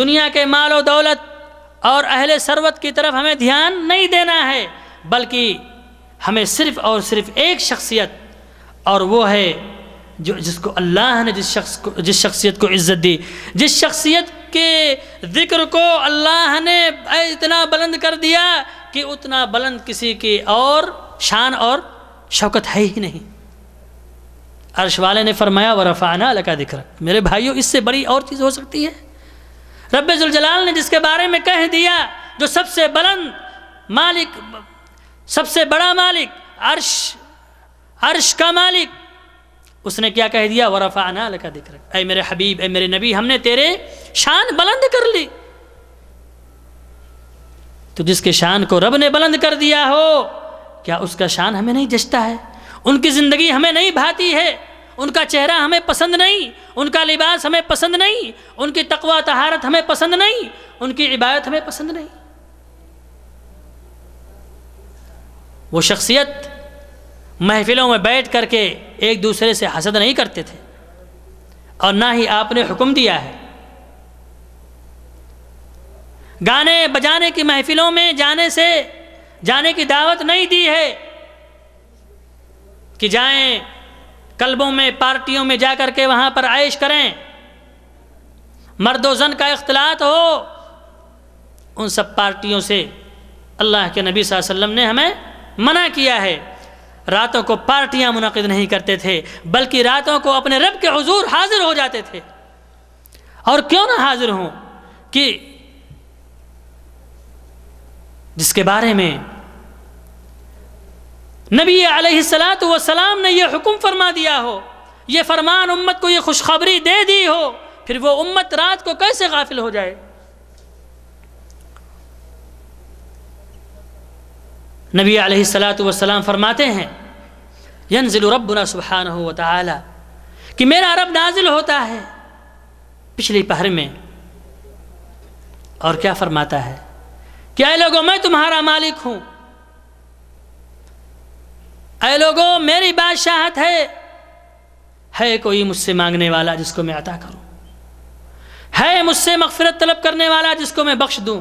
दुनिया के माल और दौलत और अहले सरवत की तरफ हमें ध्यान नहीं देना है बल्कि हमें सिर्फ और सिर्फ एक शख्सियत और वो है जो जिसको अल्लाह ने जिस शख्स को जिस शख्सियत को इज़्ज़त दी जिस शख्सियत के ज़िक्र को अल्लाह ने इतना बुलंद कर दिया कि उतना बुलंद किसी की और शान और शौकत है ही नहीं अर्श वाले ने फरमाया व रफ़ाना लका दिक्र मेरे भाइयों इससे बड़ी और चीज़ हो सकती है रबाल ने जिसके बारे में कह दिया जो सबसे बुलंद मालिक सबसे बड़ा मालिक अर्श अर्श का मालिक उसने क्या कह दिया वरफाना का दिक्र अय मेरे हबीब ए मेरे नबी हमने तेरे शान बुलंद कर ली तो जिसके शान को रब ने बुलंद कर दिया हो क्या उसका शान हमें नहीं जचता है उनकी ज़िंदगी हमें नहीं भाती है उनका चेहरा हमें पसंद नहीं उनका लिबास हमें पसंद नहीं उनकी तकवा तहारत हमें पसंद नहीं उनकी इबादत हमें पसंद नहीं वो शख्सियत महफिलों में बैठ करके एक दूसरे से हसद नहीं करते थे और ना ही आपने हुक्म दिया है गाने बजाने की महफिलों में जाने से जाने की दावत नहीं दी है कि जाएं कल्बों में पार्टियों में जाकर के वहाँ पर आयश करें मर्द जन का अख्तलात हो उन सब पार्टियों से अल्लाह के नबी वसल्लम ने हमें मना किया है रातों को पार्टियां मुनद नहीं करते थे बल्कि रातों को अपने रब के हजूर हाजिर हो जाते थे और क्यों ना हाजिर हों कि जिसके बारे में नबी आलत वसलाम ने यह हुक्म फरमा दिया हो यह फरमान उम्मत को यह खुशखबरी दे दी हो फिर वो उम्मत रात को कैसे गाफिल हो जाए नबी आलत वसलाम फरमाते हैं यनजिल रबना सुबहान हो ताला कि मेरा रब नाजिल होता है पिछली पहर में और क्या फरमाता है क्या लोगों मैं तुम्हारा मालिक हूँ अय लोगो मेरी बादशाहत है है कोई मुझसे मांगने वाला जिसको मैं अता करूं है मुझसे मगफरत तलब करने वाला जिसको मैं बख्श दूं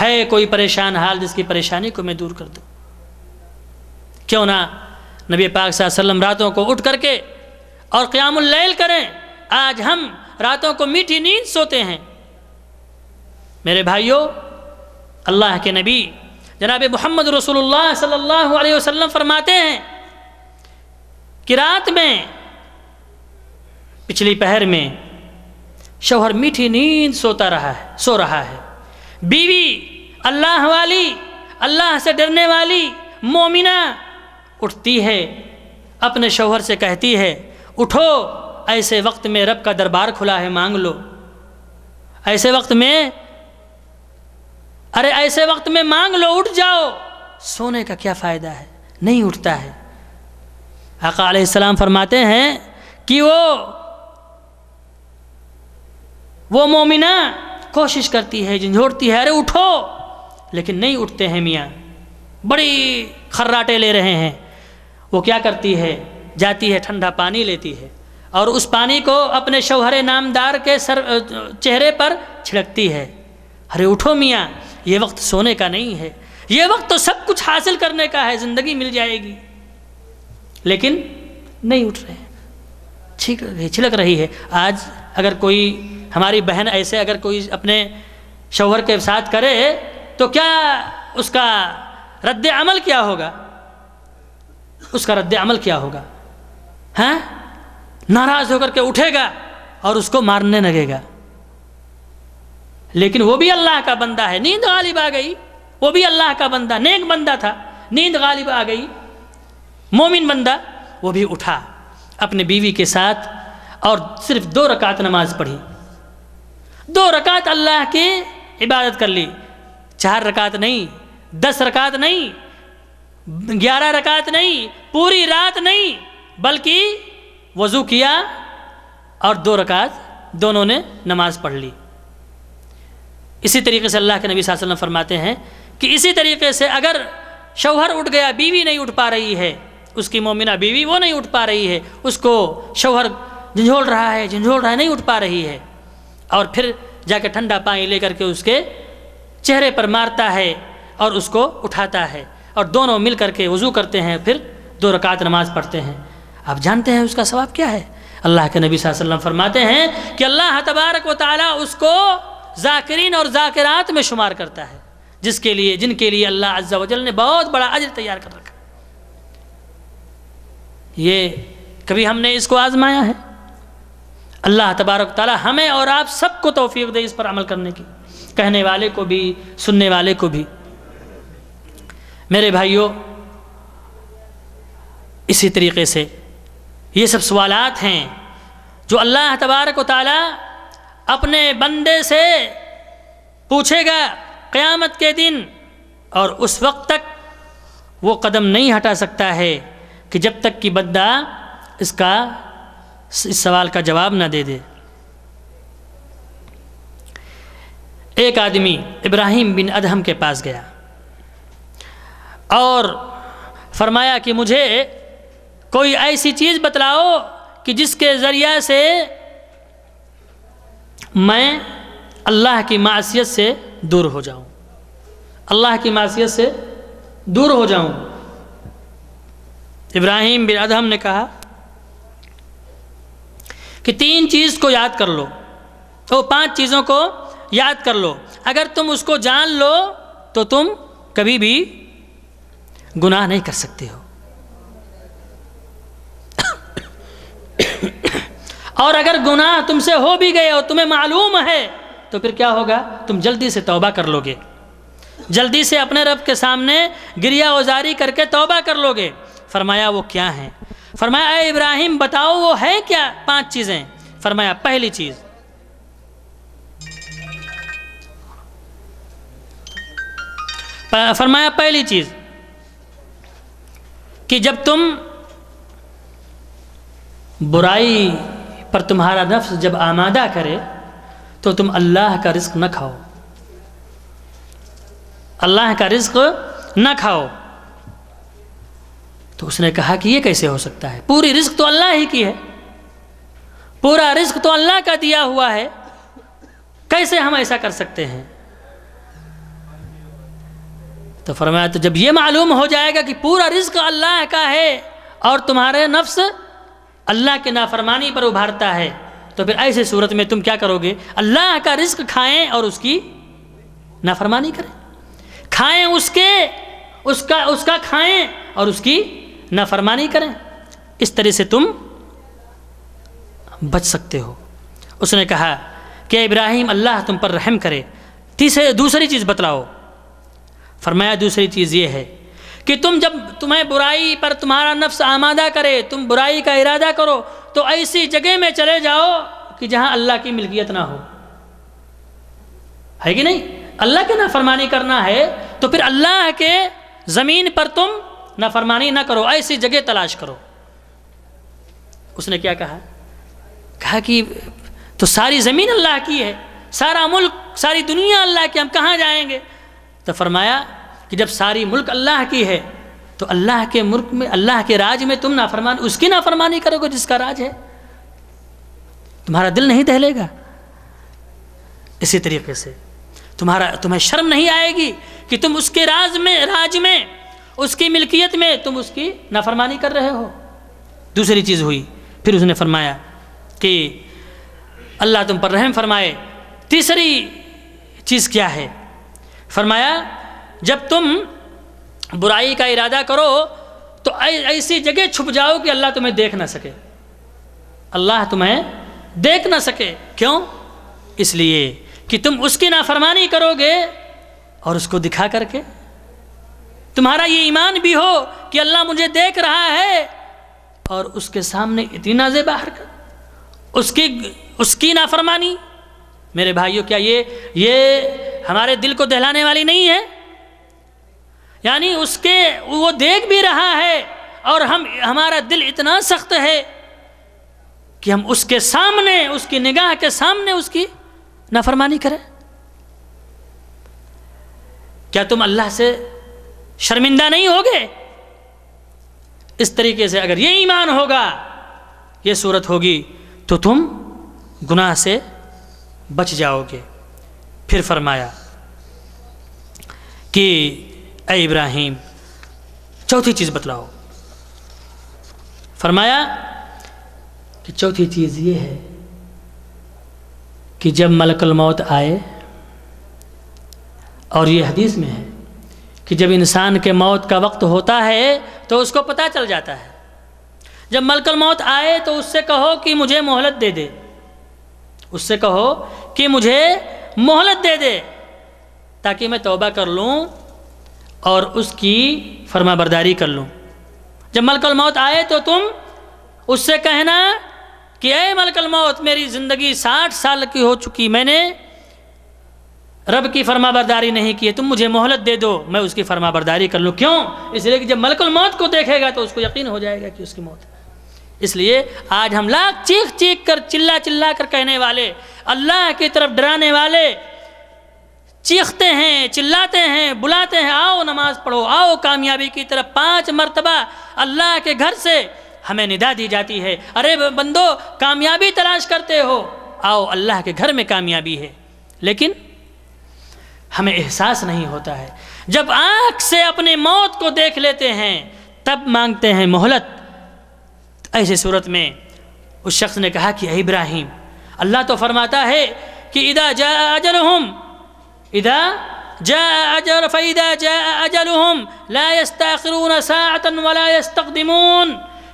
है कोई परेशान हाल जिसकी परेशानी को मैं दूर कर दूं क्यों ना नबी पाक वसल्लम रातों को उठ करके और क़्यामुल्लैल करें आज हम रातों को मीठी नींद सोते हैं मेरे भाइयों अल्लाह के नबी जनाब मोहम्मद रसूलुल्लाह सल्लल्लाहु फरमाते हैं कि रात में पिछली पहर में शोहर मीठी नींद सोता रहा है सो रहा है बीवी अल्लाह वाली अल्लाह से डरने वाली मोमिना उठती है अपने शोहर से कहती है उठो ऐसे वक्त में रब का दरबार खुला है मांग लो ऐसे वक्त में अरे ऐसे वक्त में मांग लो उठ जाओ सोने का क्या फ़ायदा है नहीं उठता है आका फरमाते हैं कि वो वो मोमिना कोशिश करती है झंझोड़ती है अरे उठो लेकिन नहीं उठते हैं मियाँ बड़ी खर्राटे ले रहे हैं वो क्या करती है जाती है ठंडा पानी लेती है और उस पानी को अपने शौहर नामदार के सर चेहरे पर छिड़कती है अरे उठो मियाँ ये वक्त सोने का नहीं है ये वक्त तो सब कुछ हासिल करने का है ज़िंदगी मिल जाएगी लेकिन नहीं उठ रहे ठीक छिलक रही है आज अगर कोई हमारी बहन ऐसे अगर कोई अपने शोहर के साथ करे तो क्या उसका रद्द अमल क्या होगा उसका रद्द अमल क्या होगा हैं नाराज़ होकर के उठेगा और उसको मारने लगेगा लेकिन वो भी अल्लाह का बंदा है नींद गालिब आ गई वो भी अल्लाह का बंदा नेक बंदा था नींद गालिब आ गई मोमिन बंदा वो भी उठा अपने बीवी के साथ और सिर्फ दो रकात नमाज पढ़ी दो रकात अल्लाह के इबादत कर ली चार रकात नहीं दस रकात नहीं ग्यारह रकात नहीं पूरी रात नहीं बल्कि वज़ू किया और दो रकात दोनों ने नमाज़ पढ़ ली इसी तरीके से अल्लाह के नबी वसल्लम फरमाते हैं कि इसी तरीके से अगर शौहर उठ गया बीवी नहीं उठ पा रही है उसकी मोमिना बीवी वो नहीं उठ पा रही है उसको शौहर झंझोल रहा है झंझोल रहा है नहीं उठ पा रही है और फिर जाकर ठंडा पानी लेकर के उसके चेहरे पर मारता है और उसको उठाता है और दोनों मिल करके वज़ू करते हैं फिर दो रकात नमाज पढ़ते हैं आप जानते हैं उसका सवाब क्या है अल्लाह के नबी वसल्लम फरमाते हैं कि अल्लाह तबारक व उसको ज़ाकरीन और ज़ाकिरात में शुमार करता है जिसके लिए जिनके लिए अल्लाह अज्जा वजल ने बहुत बड़ा अजर तैयार कर रखा ये कभी हमने इसको आजमाया है अल्लाह तबारक ताली हमें और आप सबको तोफ़ी दे इस पर अमल करने की कहने वाले को भी सुनने वाले को भी मेरे भाइयों इसी तरीके से ये सब सवालत हैं जो अल्लाह तबारक ताली अपने बंदे से पूछेगा क़यामत के दिन और उस वक्त तक वो कदम नहीं हटा सकता है कि जब तक कि बद्दा इसका इस सवाल का जवाब ना दे दे एक आदमी इब्राहिम बिन अदहम के पास गया और फरमाया कि मुझे कोई ऐसी चीज़ बतलाओ कि जिसके ज़रिया से मैं अल्लाह की मासीत से दूर हो जाऊं अल्लाह की मासीत से दूर हो जाऊं इब्राहिम बिन अदहम ने कहा कि तीन चीज़ को याद कर लो तो पांच चीज़ों को याद कर लो अगर तुम उसको जान लो तो तुम कभी भी गुनाह नहीं कर सकते हो और अगर गुनाह तुमसे हो भी गए और तुम्हें मालूम है तो फिर क्या होगा तुम जल्दी से तौबा कर लोगे जल्दी से अपने रब के सामने गिरिया उजारी करके तौबा कर लोगे फरमाया वो क्या है फरमाया इब्राहिम बताओ वो है क्या पांच चीज़ें फरमाया पहली चीज़ फरमाया पहली चीज़ कि जब तुम बुराई पर तुम्हारा नफ्स जब आमादा करे तो तुम अल्लाह का रिस्क न खाओ अल्लाह का रिस्क न खाओ तो उसने कहा कि ये कैसे हो सकता है पूरी रिस्क तो अल्लाह ही की है पूरा रिस्क तो अल्लाह का दिया हुआ है कैसे हम ऐसा कर सकते हैं तो फरमाया तो जब ये मालूम हो जाएगा कि पूरा रिस्क अल्लाह का है और तुम्हारे नफ्स अल्लाह के नाफरमानी पर उभारता है तो फिर ऐसे सूरत में तुम क्या करोगे अल्लाह का रिस्क खाएं और उसकी नाफरमानी करें खाएं उसके उसका उसका खाएं और उसकी नाफरमानी करें इस तरह से तुम बच सकते हो उसने कहा कि इब्राहिम अल्लाह तुम पर रहम करे तीसरे दूसरी चीज़ बतलाओ फरमाया दूसरी चीज़ ये है कि तुम जब तुम्हें बुराई पर तुम्हारा नफ्स आमादा करे तुम बुराई का इरादा करो तो ऐसी जगह में चले जाओ कि जहां अल्लाह की मिल्कियत ना हो है कि नहीं अल्लाह की नाफरमानी करना है तो फिर अल्लाह के ज़मीन पर तुम नाफरमानी ना करो ऐसी जगह तलाश करो उसने क्या कहा कहा कि तो सारी ज़मीन अल्लाह की है सारा मुल्क सारी दुनिया अल्लाह की हम कहाँ जाएंगे तो फरमाया कि जब सारी मुल्क अल्लाह की है तो अल्लाह के मुल्क में अल्लाह के राज में तुम नाफरमान उसकी नाफरमानी करोगे जिसका राज है तुम्हारा दिल नहीं दहलेगा इसी तरीके से तुम्हारा तुम्हें शर्म नहीं आएगी कि तुम उसके राज में राज में उसकी मिल्कियत में तुम उसकी नाफरमानी कर रहे हो दूसरी चीज़ हुई फिर उसने फरमाया कि अल्लाह तुम पर रहम फरमाए तीसरी चीज़ क्या है फरमाया जब तुम बुराई का इरादा करो तो ऐसी जगह छुप जाओ कि अल्लाह तुम्हें देख ना सके अल्लाह तुम्हें देख ना सके क्यों इसलिए कि तुम उसकी नाफरमानी करोगे और उसको दिखा करके तुम्हारा ये ईमान भी हो कि अल्लाह मुझे देख रहा है और उसके सामने इतनी नाजे बाहर कर उसकी उसकी नाफरमानी मेरे भाइयों क्या ये ये हमारे दिल को दहलाने वाली नहीं है यानी उसके वो देख भी रहा है और हम हमारा दिल इतना सख्त है कि हम उसके सामने उसकी निगाह के सामने उसकी नाफरमानी करें क्या तुम अल्लाह से शर्मिंदा नहीं होगे इस तरीके से अगर ये ईमान होगा ये सूरत होगी तो तुम गुनाह से बच जाओगे फिर फरमाया कि ए इब्राहिम चौथी चीज़ बतलाओ फरमाया कि चौथी चीज़ ये है कि जब मलकल मौत आए और ये हदीस में है कि जब इंसान के मौत का वक्त होता है तो उसको पता चल जाता है जब मलकल मौत आए तो उससे कहो कि मुझे मोहलत दे दे उससे कहो कि मुझे मोहलत दे दे ताकि मैं तौबा कर लूँ और उसकी फरमाबरदारी कर लूँ जब मलकल मौत आए तो तुम उससे कहना कि अय मलकल मौत मेरी ज़िंदगी साठ साल की हो चुकी मैंने रब की फरमाबरदारी नहीं की है तुम मुझे मोहलत दे दो मैं उसकी फरमाबरदारी बरदारी कर लूँ क्यों इसलिए कि जब मलकुल मौत को देखेगा तो उसको यकीन हो जाएगा कि उसकी मौत इसलिए आज हम लाख चीख चीख कर चिल्ला चिल्ला कर कहने वाले अल्लाह की तरफ डराने वाले चीखते हैं चिल्लाते हैं बुलाते हैं आओ नमाज पढ़ो आओ कामयाबी की तरफ पांच मरतबा अल्लाह के घर से हमें निदा दी जाती है अरे बंदो कामयाबी तलाश करते हो आओ अल्लाह के घर में कामयाबी है लेकिन हमें एहसास नहीं होता है जब आंख से अपने मौत को देख लेते हैं तब मांगते हैं मोहलत ऐसी सूरत में उस शख्स ने कहा कि इब्राहिम अल्लाह तो फरमाता है कि इदा जा हम إذا جاء أجل فإذا جاء أجلهم لا يستأخرون ساعة ولا يستقدمون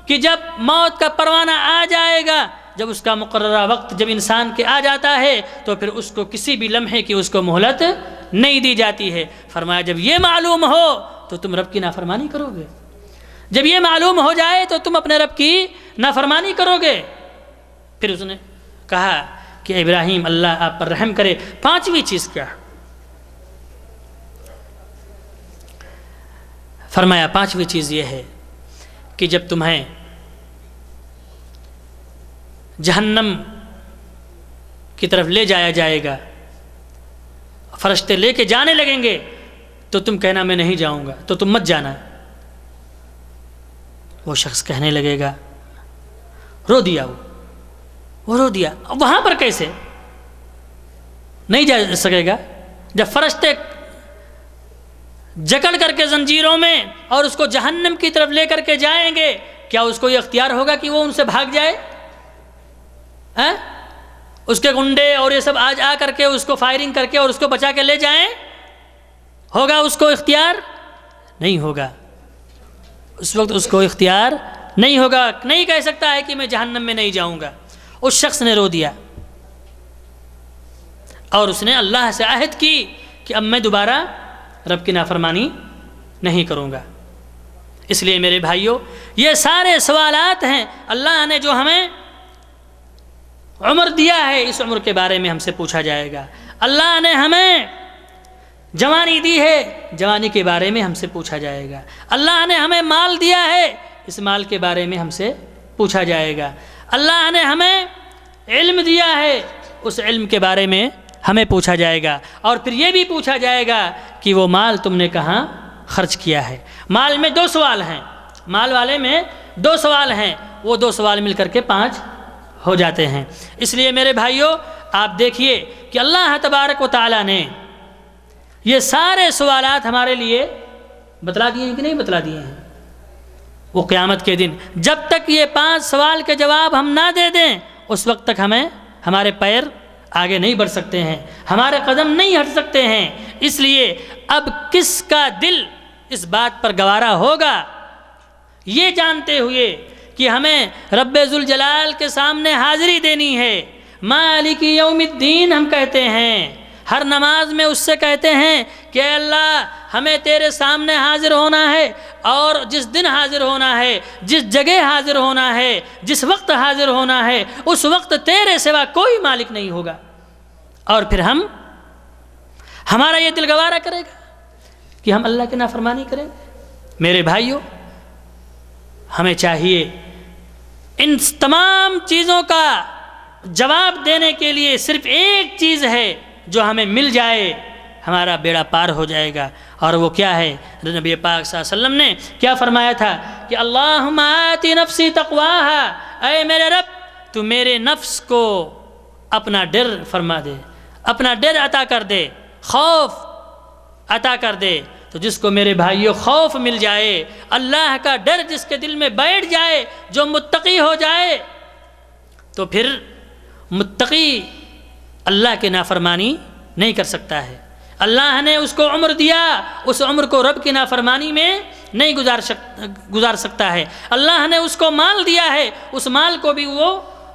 कि जब मौत का परवाना आ जाएगा जब उसका मुकर्रा वक्त जब इंसान के आ जाता है तो फिर उसको किसी भी लम्हे की उसको मोहलत नहीं दी जाती है फरमाया जब ये मालूम हो तो तुम रब की नाफरमानी करोगे जब ये मालूम हो जाए तो तुम अपने रब की नाफरमानी करोगे फिर उसने कहा कि इब्राहिम अल्लाह आप पर रहम करे पाँचवीं चीज़ क्या फरमाया पांचवी चीज़ यह है कि जब तुम्हें जहन्नम की तरफ ले जाया जाएगा फरिश्ते लेके जाने लगेंगे तो तुम कहना मैं नहीं जाऊंगा तो तुम मत जाना वो शख्स कहने लगेगा रो दिया वो वो रो दिया अब वहां पर कैसे नहीं जा सकेगा जब फरिश्ते जकड़ करके जंजीरों में और उसको जहन्नम की तरफ लेकर के जाएंगे क्या उसको ये अख्तियार होगा कि वो उनसे भाग जाए हैं उसके गुंडे और ये सब आज आ करके उसको फायरिंग करके और उसको बचा के ले जाएं होगा उसको इख्तियार नहीं होगा उस वक्त उसको इख्तियार नहीं होगा नहीं कह सकता है कि मैं जहन्नम में नहीं जाऊंगा उस शख्स ने रो दिया और उसने अल्लाह से आहद की कि अब मैं दोबारा रब की नाफरमानी नहीं करूँगा इसलिए मेरे भाइयों ये सारे सवाल हैं अल्लाह ने जो हमें उम्र दिया है इस उम्र के बारे में हमसे पूछा जाएगा अल्लाह ने हमें जवानी दी है जवानी के बारे में हमसे पूछा जाएगा अल्लाह ने हमें माल दिया है इस माल के बारे में हमसे पूछा जाएगा अल्लाह ने हमें इल्म दिया है उस इल्म के बारे में हमें पूछा जाएगा और फिर ये भी पूछा जाएगा कि वो माल तुमने कहाँ खर्च किया है माल में दो सवाल हैं माल वाले में दो सवाल हैं वो दो सवाल मिल करके पाँच हो जाते हैं इसलिए मेरे भाइयों आप देखिए कि अल्लाह तबारक व ने ये सारे सवाल हमारे लिए बतला दिए हैं कि नहीं बतला दिए हैं वो क़्यामत के दिन जब तक ये पांच सवाल के जवाब हम ना दे दें उस वक्त तक हमें हमारे पैर आगे नहीं बढ़ सकते हैं हमारे कदम नहीं हट सकते हैं इसलिए अब किसका दिल इस बात पर गवारा होगा ये जानते हुए कि हमें जलाल के सामने हाज़िरी देनी है मालिक यौमिद्दीन हम कहते हैं हर नमाज में उससे कहते हैं कि अल्लाह हमें तेरे सामने हाजिर होना है और जिस दिन हाजिर होना है जिस जगह हाजिर होना है जिस वक्त हाजिर होना है उस वक्त तेरे सिवा कोई मालिक नहीं होगा और फिर हम हमारा ये दिल गवारा करेगा कि हम अल्लाह की नाफरमानी करेंगे मेरे भाइयों हमें चाहिए इन तमाम चीज़ों का जवाब देने के लिए सिर्फ एक चीज़ है जो हमें मिल जाए हमारा बेड़ा पार हो जाएगा और वो क्या है नबी पाक वसल्लम ने क्या फरमाया था कि अल्लाह आती नफसी तकवा अय मेरे रब तू मेरे नफ्स को अपना डर फरमा दे अपना डर अता कर दे खौफ अता कर दे तो जिसको मेरे भाइयों खौफ मिल जाए अल्लाह का डर जिसके दिल में बैठ जाए जो मुत्तकी हो जाए तो फिर मुत्तकी अल्लाह के नाफरमानी नहीं कर सकता है अल्लाह ने उसको उम्र दिया उस उम्र को रब की नाफरमानी में नहीं गुजार सक गुजार सकता है अल्लाह ने उसको माल दिया है उस माल को भी वो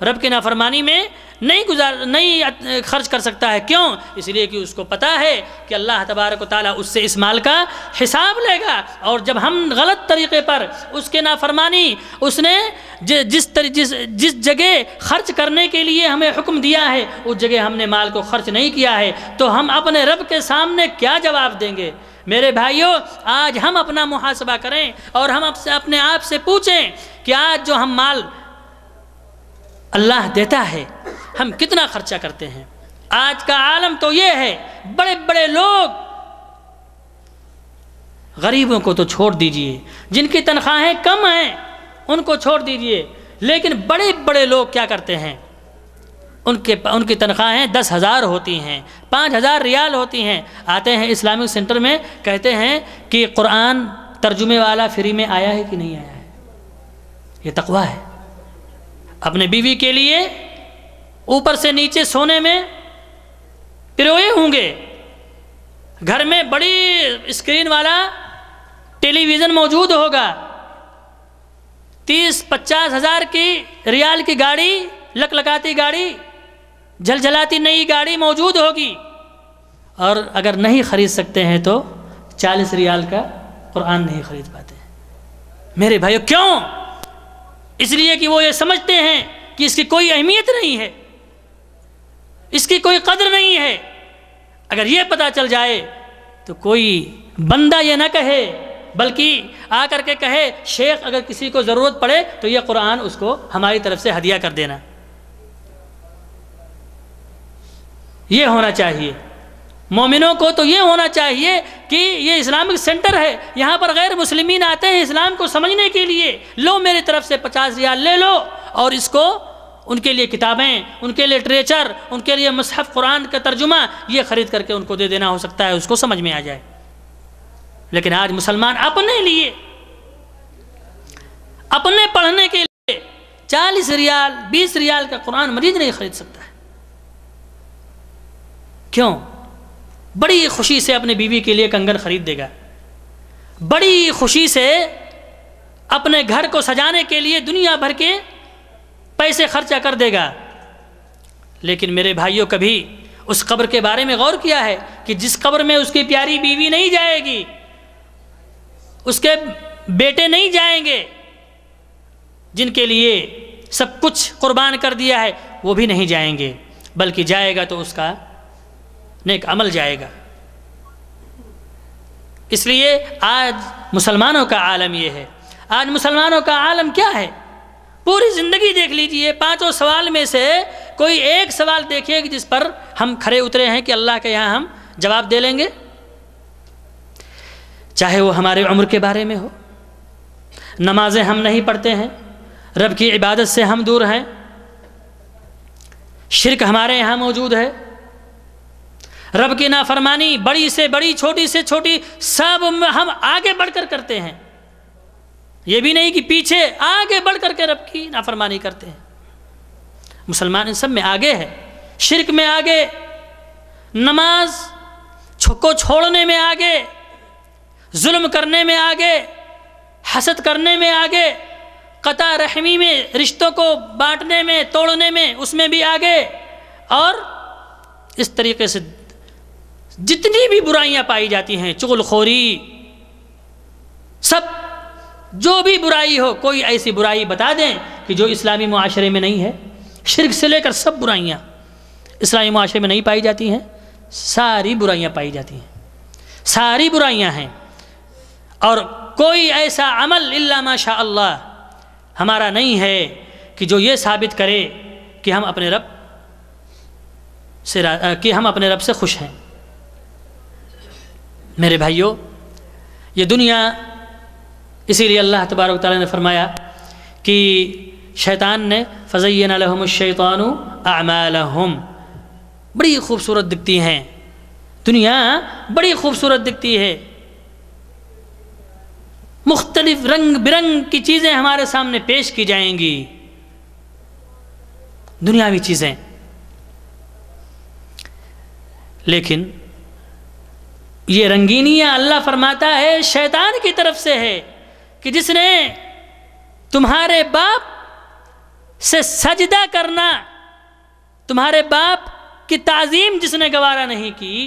रब की नाफरमानी में नहीं गुजार नहीं खर्च कर सकता है क्यों इसलिए कि उसको पता है कि अल्लाह तबारक ताली उससे इस माल का हिसाब लेगा और जब हम गलत तरीके पर उसके नाफरमानी उसने जिस जिस जिस जगह खर्च करने के लिए हमें हुक्म दिया है उस जगह हमने माल को खर्च नहीं किया है तो हम अपने रब के सामने क्या जवाब देंगे मेरे भाइयों आज हम अपना मुहासबा करें और हम अपने आप से पूछें कि आज जो हम माल अल्लाह देता है हम कितना खर्चा करते हैं आज का आलम तो ये है बड़े बड़े लोग गरीबों को तो छोड़ दीजिए जिनकी तनख्वाहें कम हैं उनको छोड़ दीजिए लेकिन बड़े बड़े लोग क्या करते हैं उनके उनकी तनख्वाहें दस हज़ार होती हैं पाँच हज़ार रियाल होती हैं आते हैं इस्लामिक सेंटर में कहते हैं कि कुरान तर्जुमे वाला फ्री में आया है कि नहीं आया है ये तकवा है अपने बीवी के लिए ऊपर से नीचे सोने में पिरोए होंगे घर में बड़ी स्क्रीन वाला टेलीविज़न मौजूद होगा तीस पचास हज़ार की रियाल की गाड़ी लक लगाती गाड़ी झलझलाती जल नई गाड़ी मौजूद होगी और अगर नहीं ख़रीद सकते हैं तो चालीस रियाल का कुरान नहीं ख़रीद पाते मेरे भाइयों क्यों इसलिए कि वो ये समझते हैं कि इसकी कोई अहमियत नहीं है इसकी कोई कदर नहीं है अगर ये पता चल जाए तो कोई बंदा ये ना कहे बल्कि आकर के कहे शेख अगर किसी को ज़रूरत पड़े तो ये कुरान उसको हमारी तरफ से हदिया कर देना ये होना चाहिए मोमिनों को तो ये होना चाहिए कि ये इस्लामिक सेंटर है यहाँ पर गैर मुसलमिन आते हैं इस्लाम को समझने के लिए लो मेरी तरफ से पचास रियाल ले लो और इसको उनके लिए किताबें उनके लिटरेचर उनके लिए मसहफ कुरान का तर्जुमा ये ख़रीद करके उनको दे देना हो सकता है उसको समझ में आ जाए लेकिन आज मुसलमान अपने लिए अपने पढ़ने के लिए चालीस रियाल बीस रियाल का कुरान मरीज नहीं खरीद सकता है क्यों बड़ी खुशी से अपने बीवी के लिए कंगन खरीद देगा बड़ी खुशी से अपने घर को सजाने के लिए दुनिया भर के पैसे खर्चा कर देगा लेकिन मेरे भाइयों कभी उस कब्र के बारे में गौर किया है कि जिस कब्र में उसकी प्यारी बीवी नहीं जाएगी उसके बेटे नहीं जाएंगे जिनके लिए सब कुछ कुर्बान कर दिया है वो भी नहीं जाएंगे बल्कि जाएगा तो उसका नेक अमल जाएगा इसलिए आज मुसलमानों का आलम यह है आज मुसलमानों का आलम क्या है पूरी ज़िंदगी देख लीजिए पांचों सवाल में से कोई एक सवाल देखिए जिस पर हम खड़े उतरे हैं कि अल्लाह के यहाँ हम जवाब दे लेंगे चाहे वो हमारे उम्र के बारे में हो नमाजें हम नहीं पढ़ते हैं रब की इबादत से हम दूर हैं शिरक हमारे यहाँ मौजूद है रब की नाफरमानी बड़ी से बड़ी छोटी से छोटी सब हम आगे बढ़कर करते हैं यह भी नहीं कि पीछे आगे बढ़ करके रब की नाफरमानी करते हैं मुसलमान इन सब में आगे है शिरक में आगे नमाज को छोड़ने में आगे जुल्म करने में आगे हसद करने में आगे कता रहमी में रिश्तों को बांटने में तोड़ने में उसमें भी आगे और इस तरीके से जितनी भी बुराइयां पाई जाती हैं चुगलखोरी सब जो भी बुराई हो कोई ऐसी बुराई बता दें कि जो इस्लामी माशरे में नहीं है शिरक से लेकर सब बुराइयाँ इस्लामी माशरे में नहीं पाई जाती हैं सारी बुराइयाँ पाई जाती हैं सारी बुराइयाँ हैं और कोई ऐसा अमल इल्ला माशा अल्लाह हमारा नहीं है कि जो ये साबित करे कि हम अपने रब से कि हम अपने रब से खुश हैं मेरे भाइयों ये दुनिया इसीलिए अल्लाह तबारक ताली ने फरमाया कि शैतान ने फ़ज़ैन शैतान आमाल बड़ी खूबसूरत दिखती हैं दुनिया बड़ी खूबसूरत दिखती है मुख्तलिफ रंग बिरंग की चीज़ें हमारे सामने पेश की जाएंगी दुनियावी चीज़ें लेकिन ये रंगीनियाँ अल्लाह फरमाता है शैतान की तरफ से है कि जिसने तुम्हारे बाप से सजदा करना तुम्हारे बाप की ताजीम जिसने गवारा नहीं की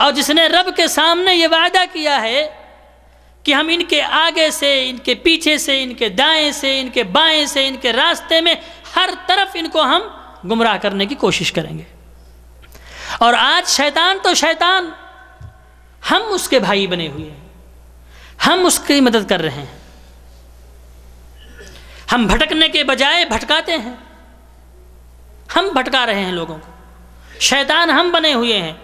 और जिसने रब के सामने ये वादा किया है कि हम इनके आगे से इनके पीछे से इनके दाएं से इनके बाएं से इनके रास्ते में हर तरफ इनको हम गुमराह करने की कोशिश करेंगे और आज शैतान तो शैतान हम उसके भाई बने हुए हैं हम उसकी मदद कर रहे हैं हम भटकने के बजाय भटकाते हैं हम भटका रहे हैं लोगों को शैतान हम बने हुए हैं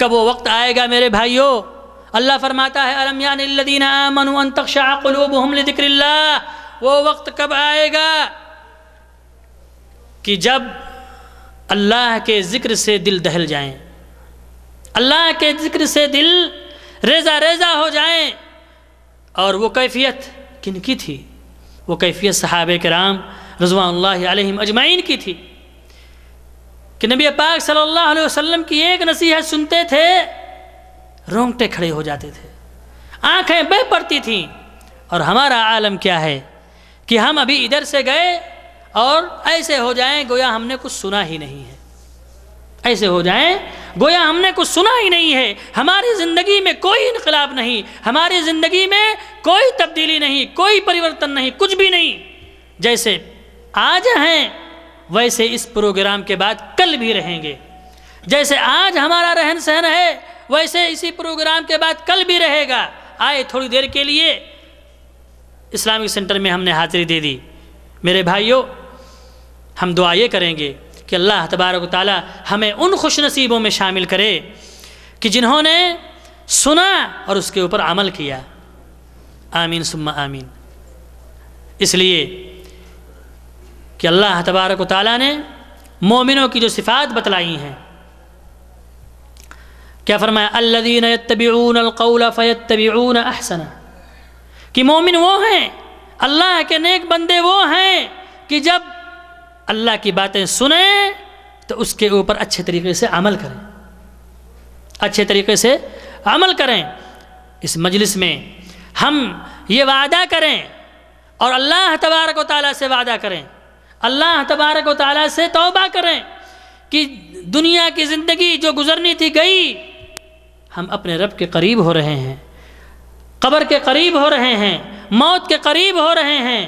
कब वो वक्त आएगा मेरे भाइयों अल्लाह फरमाता है अलमयानदीन आमन तकशाकलूब वो वक्त कब आएगा कि जब अल्लाह के ज़िक्र से दिल दहल जाएं अल्लाह के ज़िक्र से दिल रेजा रेजा हो जाए और वो कैफियत किन की थी वो कैफियत के राम रजवा अजमाइन की थी कि नबी पाक सल्लल्लाहु अलैहि वसल्लम की एक नसीहत सुनते थे रोंगटे खड़े हो जाते थे आंखें बह पड़ती थीं और हमारा आलम क्या है कि हम अभी इधर से गए और ऐसे हो जाएं गोया हमने कुछ सुना ही नहीं है ऐसे हो जाए गोया हमने कुछ सुना ही नहीं है हमारी ज़िंदगी में कोई इनकलाब नहीं हमारी ज़िंदगी में कोई तब्दीली नहीं कोई परिवर्तन नहीं कुछ भी नहीं जैसे आज हैं वैसे इस प्रोग्राम के बाद कल भी रहेंगे जैसे आज हमारा रहन सहन है वैसे इसी प्रोग्राम के बाद कल भी रहेगा आए थोड़ी देर के लिए इस्लामिक सेंटर में हमने हाजिरी दे दी मेरे भाइयों हम दुआ ये करेंगे कि अल्लाह तबारक ताली हमें उन खुश नसीबों में शामिल करे कि जिन्होंने सुना और उसके ऊपर अमल किया आमीन सुम्मा आमीन इसलिए कि अल्लाह तबारक ताली ने मोमिनों की जो सिफ़ात बतलाई हैं क्या फरमाया अल्लादीन तबीन अलकौला फ़ैत तबीन अहसना कि मोमिन वो हैं अल्लाह के नेक बंदे वो हैं कि जब अल्लाह की बातें सुने तो उसके ऊपर अच्छे तरीके से अमल करें अच्छे तरीके से अमल करें इस मजलिस में हम ये वादा करें और अल्लाह तबारक ताली से वादा करें अल्लाह तबारक ताली से तौबा करें कि दुनिया की ज़िंदगी जो गुज़रनी थी गई हम अपने रब के करीब हो रहे हैं कब्र के करीब हो रहे हैं मौत के करीब हो रहे हैं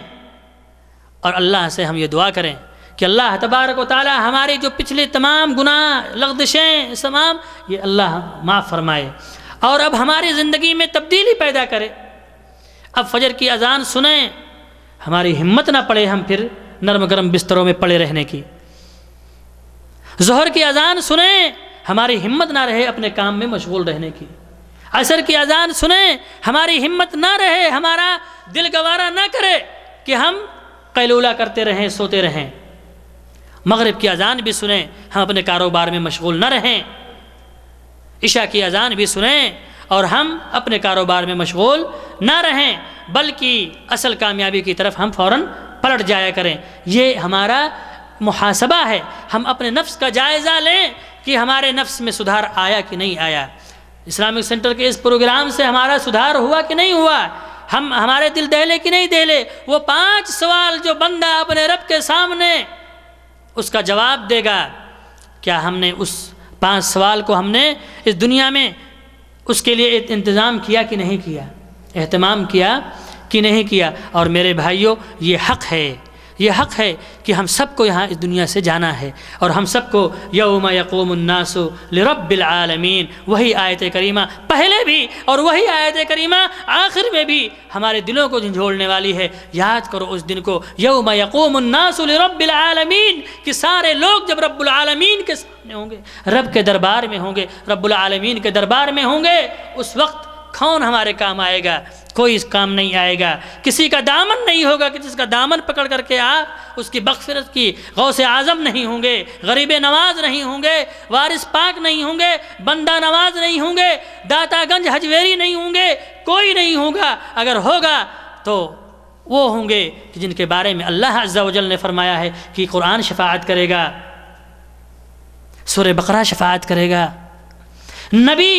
और अल्लाह से हम ये दुआ करें कि अल्लाह तबारक वाली हमारे जो पिछले तमाम गुनाह लग्दशें तमाम ये अल्लाह माफ़ फरमाए और अब हमारी ज़िंदगी में तब्दीली पैदा करे अब फजर की अजान सुने हमारी हिम्मत ना पड़े हम फिर नरम गर्म बिस्तरों में पड़े रहने की जहर की अजान सुने हमारी हिम्मत ना रहे अपने काम में मशगूल रहने की असर की अजान सुने हमारी हिम्मत ना रहे हमारा दिल गवारा ना करे कि हम कैलूला करते रहें सोते रहें मगरब की अजान भी सुने हम अपने कारोबार में मशगूल न रहें ईशा की अजान भी सुने और हम अपने कारोबार में मशगूल न रहें बल्कि असल कामयाबी की तरफ हम फ़ौर पलट जाया करें ये हमारा मुहासबा है हम अपने नफ्स का जायज़ा लें कि हमारे नफ्स में सुधार आया कि नहीं आया इस्लामिक सेंटर के इस प्रोग्राम से हमारा सुधार हुआ कि नहीं हुआ हम हमारे दिल दहले कि नहीं दहले वो पांच सवाल जो बंदा अपने रब के सामने उसका जवाब देगा क्या हमने उस पांच सवाल को हमने इस दुनिया में उसके लिए इंतज़ाम किया कि नहीं किया अहतमाम किया कि नहीं किया और मेरे भाइयों ये हक़ है ये हक़ है कि हम सबको यहाँ इस दुनिया से जाना है और हम सबको यौम यकोमन्नासो लरबिलमीन वही आयत करीमा पहले भी और वही आयत करीमा आखिर में भी हमारे दिलों को झंझोड़ने वाली है याद करो उस दिन को यौम यकोमन्नासो लरबिलमीन कि सारे लोग जब रबालमीन के सामने होंगे रब के दरबार में होंगे रबालमीन के दरबार में होंगे उस वक्त कौन हमारे काम आएगा कोई इस काम नहीं आएगा किसी का दामन नहीं होगा कि जिसका दामन पकड़ करके आप उसकी बख्फरत की गौ से आज़म नहीं होंगे गरीब नवाज नहीं होंगे वारिस पाक नहीं होंगे बंदा नवाज नहीं होंगे दातागंज हजवेरी नहीं होंगे कोई नहीं होगा अगर होगा तो वो होंगे कि जिनके बारे में अल्लाह उजल ने फरमाया है कि कुरान शफात करेगा सुर बकरा शफात करेगा नबी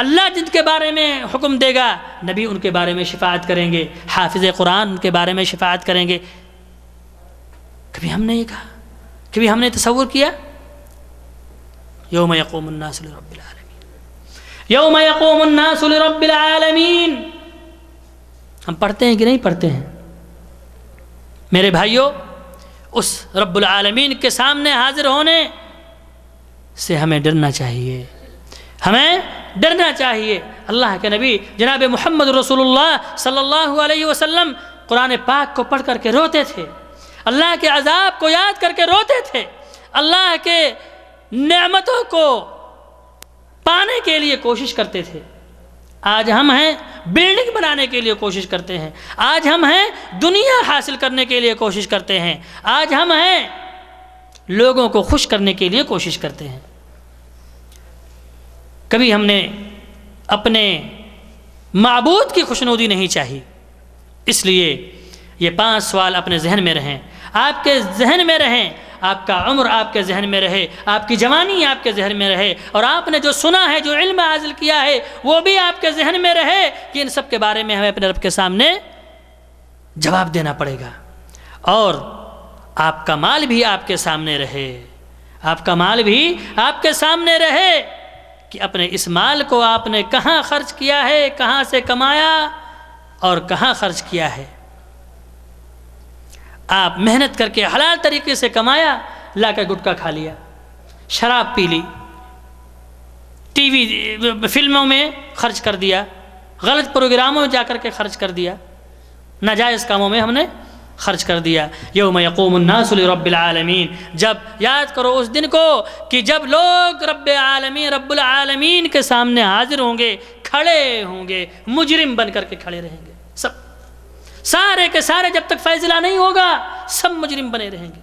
अल्लाह जिनके बारे में हुक्म देगा नबी उनके बारे में शिफायत करेंगे हाफिज़ कुरान उनके बारे में शिफायत करेंगे कभी हमने ये कहा कभी हमने तस्वुर किया योम हम पढ़ते हैं कि नहीं पढ़ते हैं मेरे भाइयों उस रब्बुल आलमीन के सामने हाजिर होने से हमें डरना चाहिए हमें डरना चाहिए अल्लाह के नबी जनाब मोहम्मद रसोल्ला सल्ला वसलम कुरान पाक को पढ़ करके रोते थे अल्लाह के अजाब को याद करके रोते थे अल्लाह के नमतों को पाने के लिए कोशिश करते थे आज हम हैं बिल्डिंग बनाने के लिए कोशिश करते हैं आज हम हैं दुनिया हासिल करने के लिए कोशिश करते हैं आज हम हैं लोगों को खुश करने के लिए कोशिश करते हैं कभी हमने अपने मबूद की खुशनुदी नहीं चाहिए इसलिए ये पांच सवाल अपने जहन में रहें आपके जहन में रहें आपका उम्र आपके जहन में रहे आपकी जवानी आपके जहन में रहे और आपने जो सुना है जो इल्म हासिल किया है वो भी आपके जहन में रहे कि इन सब के बारे में हमें अपने रब के सामने जवाब देना पड़ेगा और आपका माल भी आपके सामने रहे आपका माल भी आपके सामने रहे कि अपने इस माल को आपने कहाँ खर्च किया है कहाँ से कमाया और कहाँ खर्च किया है आप मेहनत करके हलाल तरीके से कमाया ला कर गुटखा खा लिया शराब पी ली टीवी फिल्मों में खर्च कर दिया गलत प्रोग्रामों में जाकर के खर्च कर दिया नाजायज़ कामों में हमने खर्च कर दिया यौम यकूमनासलरबालमीन जब याद करो उस दिन को कि जब लोग रब आलमी रबालमीन के सामने हाजिर होंगे खड़े होंगे मुजरिम बन करके खड़े रहेंगे सब सारे के सारे जब तक फैसला नहीं होगा सब मुजरिम बने रहेंगे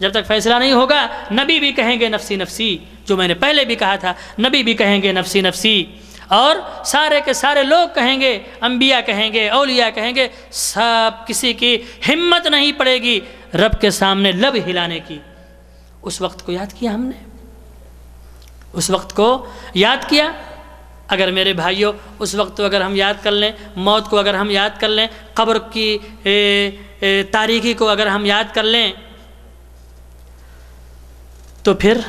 जब तक फैसला नहीं होगा नबी भी कहेंगे नफसी नफसी जो मैंने पहले भी कहा था नबी भी कहेंगे नफसी नफसी और सारे के सारे लोग कहेंगे अम्बिया कहेंगे अलिया कहेंगे सब किसी की हिम्मत नहीं पड़ेगी रब के सामने लब हिलाने की उस वक्त को याद किया हमने उस वक्त को याद किया अगर मेरे भाइयों उस वक्त को अगर हम याद कर लें मौत को अगर हम याद कर लें कब्र की ए, ए, तारीखी को अगर हम याद कर लें तो फिर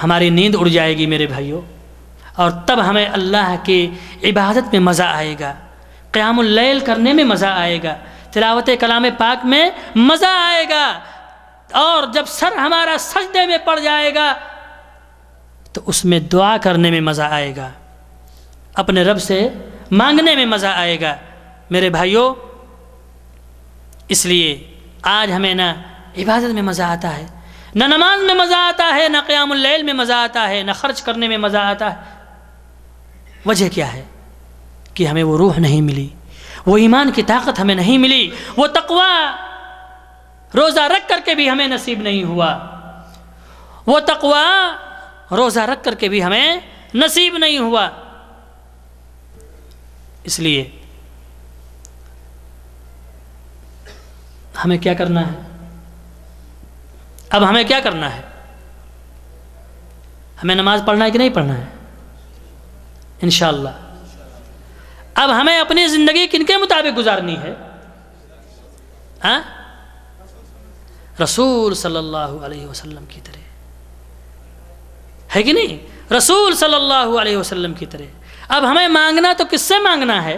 हमारी नींद उड़ जाएगी मेरे भाइयों और तब हमें अल्लाह के इबादत में मज़ा आएगा क़्यामल करने में मज़ा आएगा तिलावत कलाम पाक में मज़ा आएगा और जब सर हमारा सजदे में पड़ जाएगा तो उसमें दुआ करने में मज़ा आएगा अपने रब से मांगने में मज़ा आएगा मेरे भाइयों इसलिए आज हमें ना इबादत में मज़ा आता है ना नमाज में मज़ा आता है ना क़्यामल में मज़ा आता है ना खर्च करने में मज़ा आता है वजह क्या है कि हमें वो रूह नहीं मिली वो ईमान की ताकत हमें नहीं मिली वो तकवा रोज़ा रख करके भी हमें नसीब नहीं हुआ वो तकवा रोज़ा रख करके भी हमें नसीब नहीं हुआ इसलिए हमें क्या करना है अब हमें क्या करना है हमें नमाज़ पढ़ना है कि नहीं पढ़ना है इन अब हमें अपनी ज़िंदगी किन के मुताबिक गुजारनी है हा? रसूल सल्लल्लाहु अलैहि वसल्लम की तरह है कि नहीं रसूल सल्लल्लाहु अलैहि वसल्लम की तरह अब हमें मांगना तो किससे मांगना है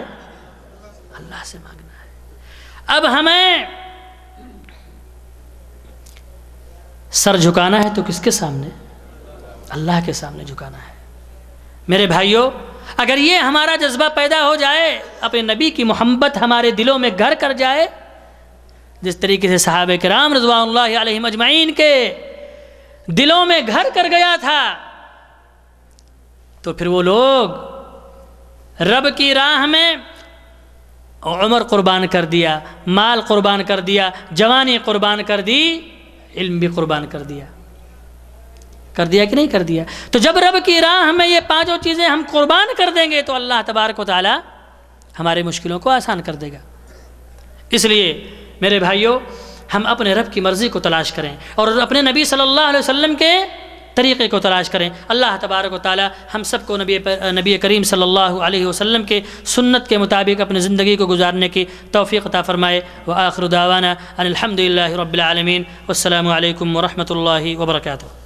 अल्लाह से मांगना है अब हमें सर झुकाना है तो किसके सामने अल्लाह के सामने झुकाना है मेरे भाइयों अगर ये हमारा जज्बा पैदा हो जाए अपने नबी की मोहब्बत हमारे दिलों में घर कर जाए जिस तरीके से साहब कराम रजवा मजमाइन के दिलों में घर कर गया था तो फिर वो लोग रब की राह में उम्र कुर्बान कर दिया माल कुर्बान कर दिया जवानी कुर्बान कर दी इल्म भी कुर्बान कर दिया कर दिया कि नहीं कर दिया तो जब रब की राह में ये पांचों चीज़ें हम कुर्बान कर देंगे तो अल्लाह तबारक ताली हमारे मुश्किलों को आसान कर देगा इसलिए मेरे भाइयों हम अपने रब की मर्ज़ी को तलाश करें और अपने नबी सल्ला वसम के तरीक़े को तलाश करें अल्लाह तबारक ताली हम सबको नबी नबी करीम सल्ला वसलम के सुन्नत के मुताबिक अपनी ज़िंदगी को गुजारने की तोफ़ी अता फ़रमाए व आखरदावाना दावाना अलहमदिल्ला रबालमीन अल्लाम वरहमल वर्का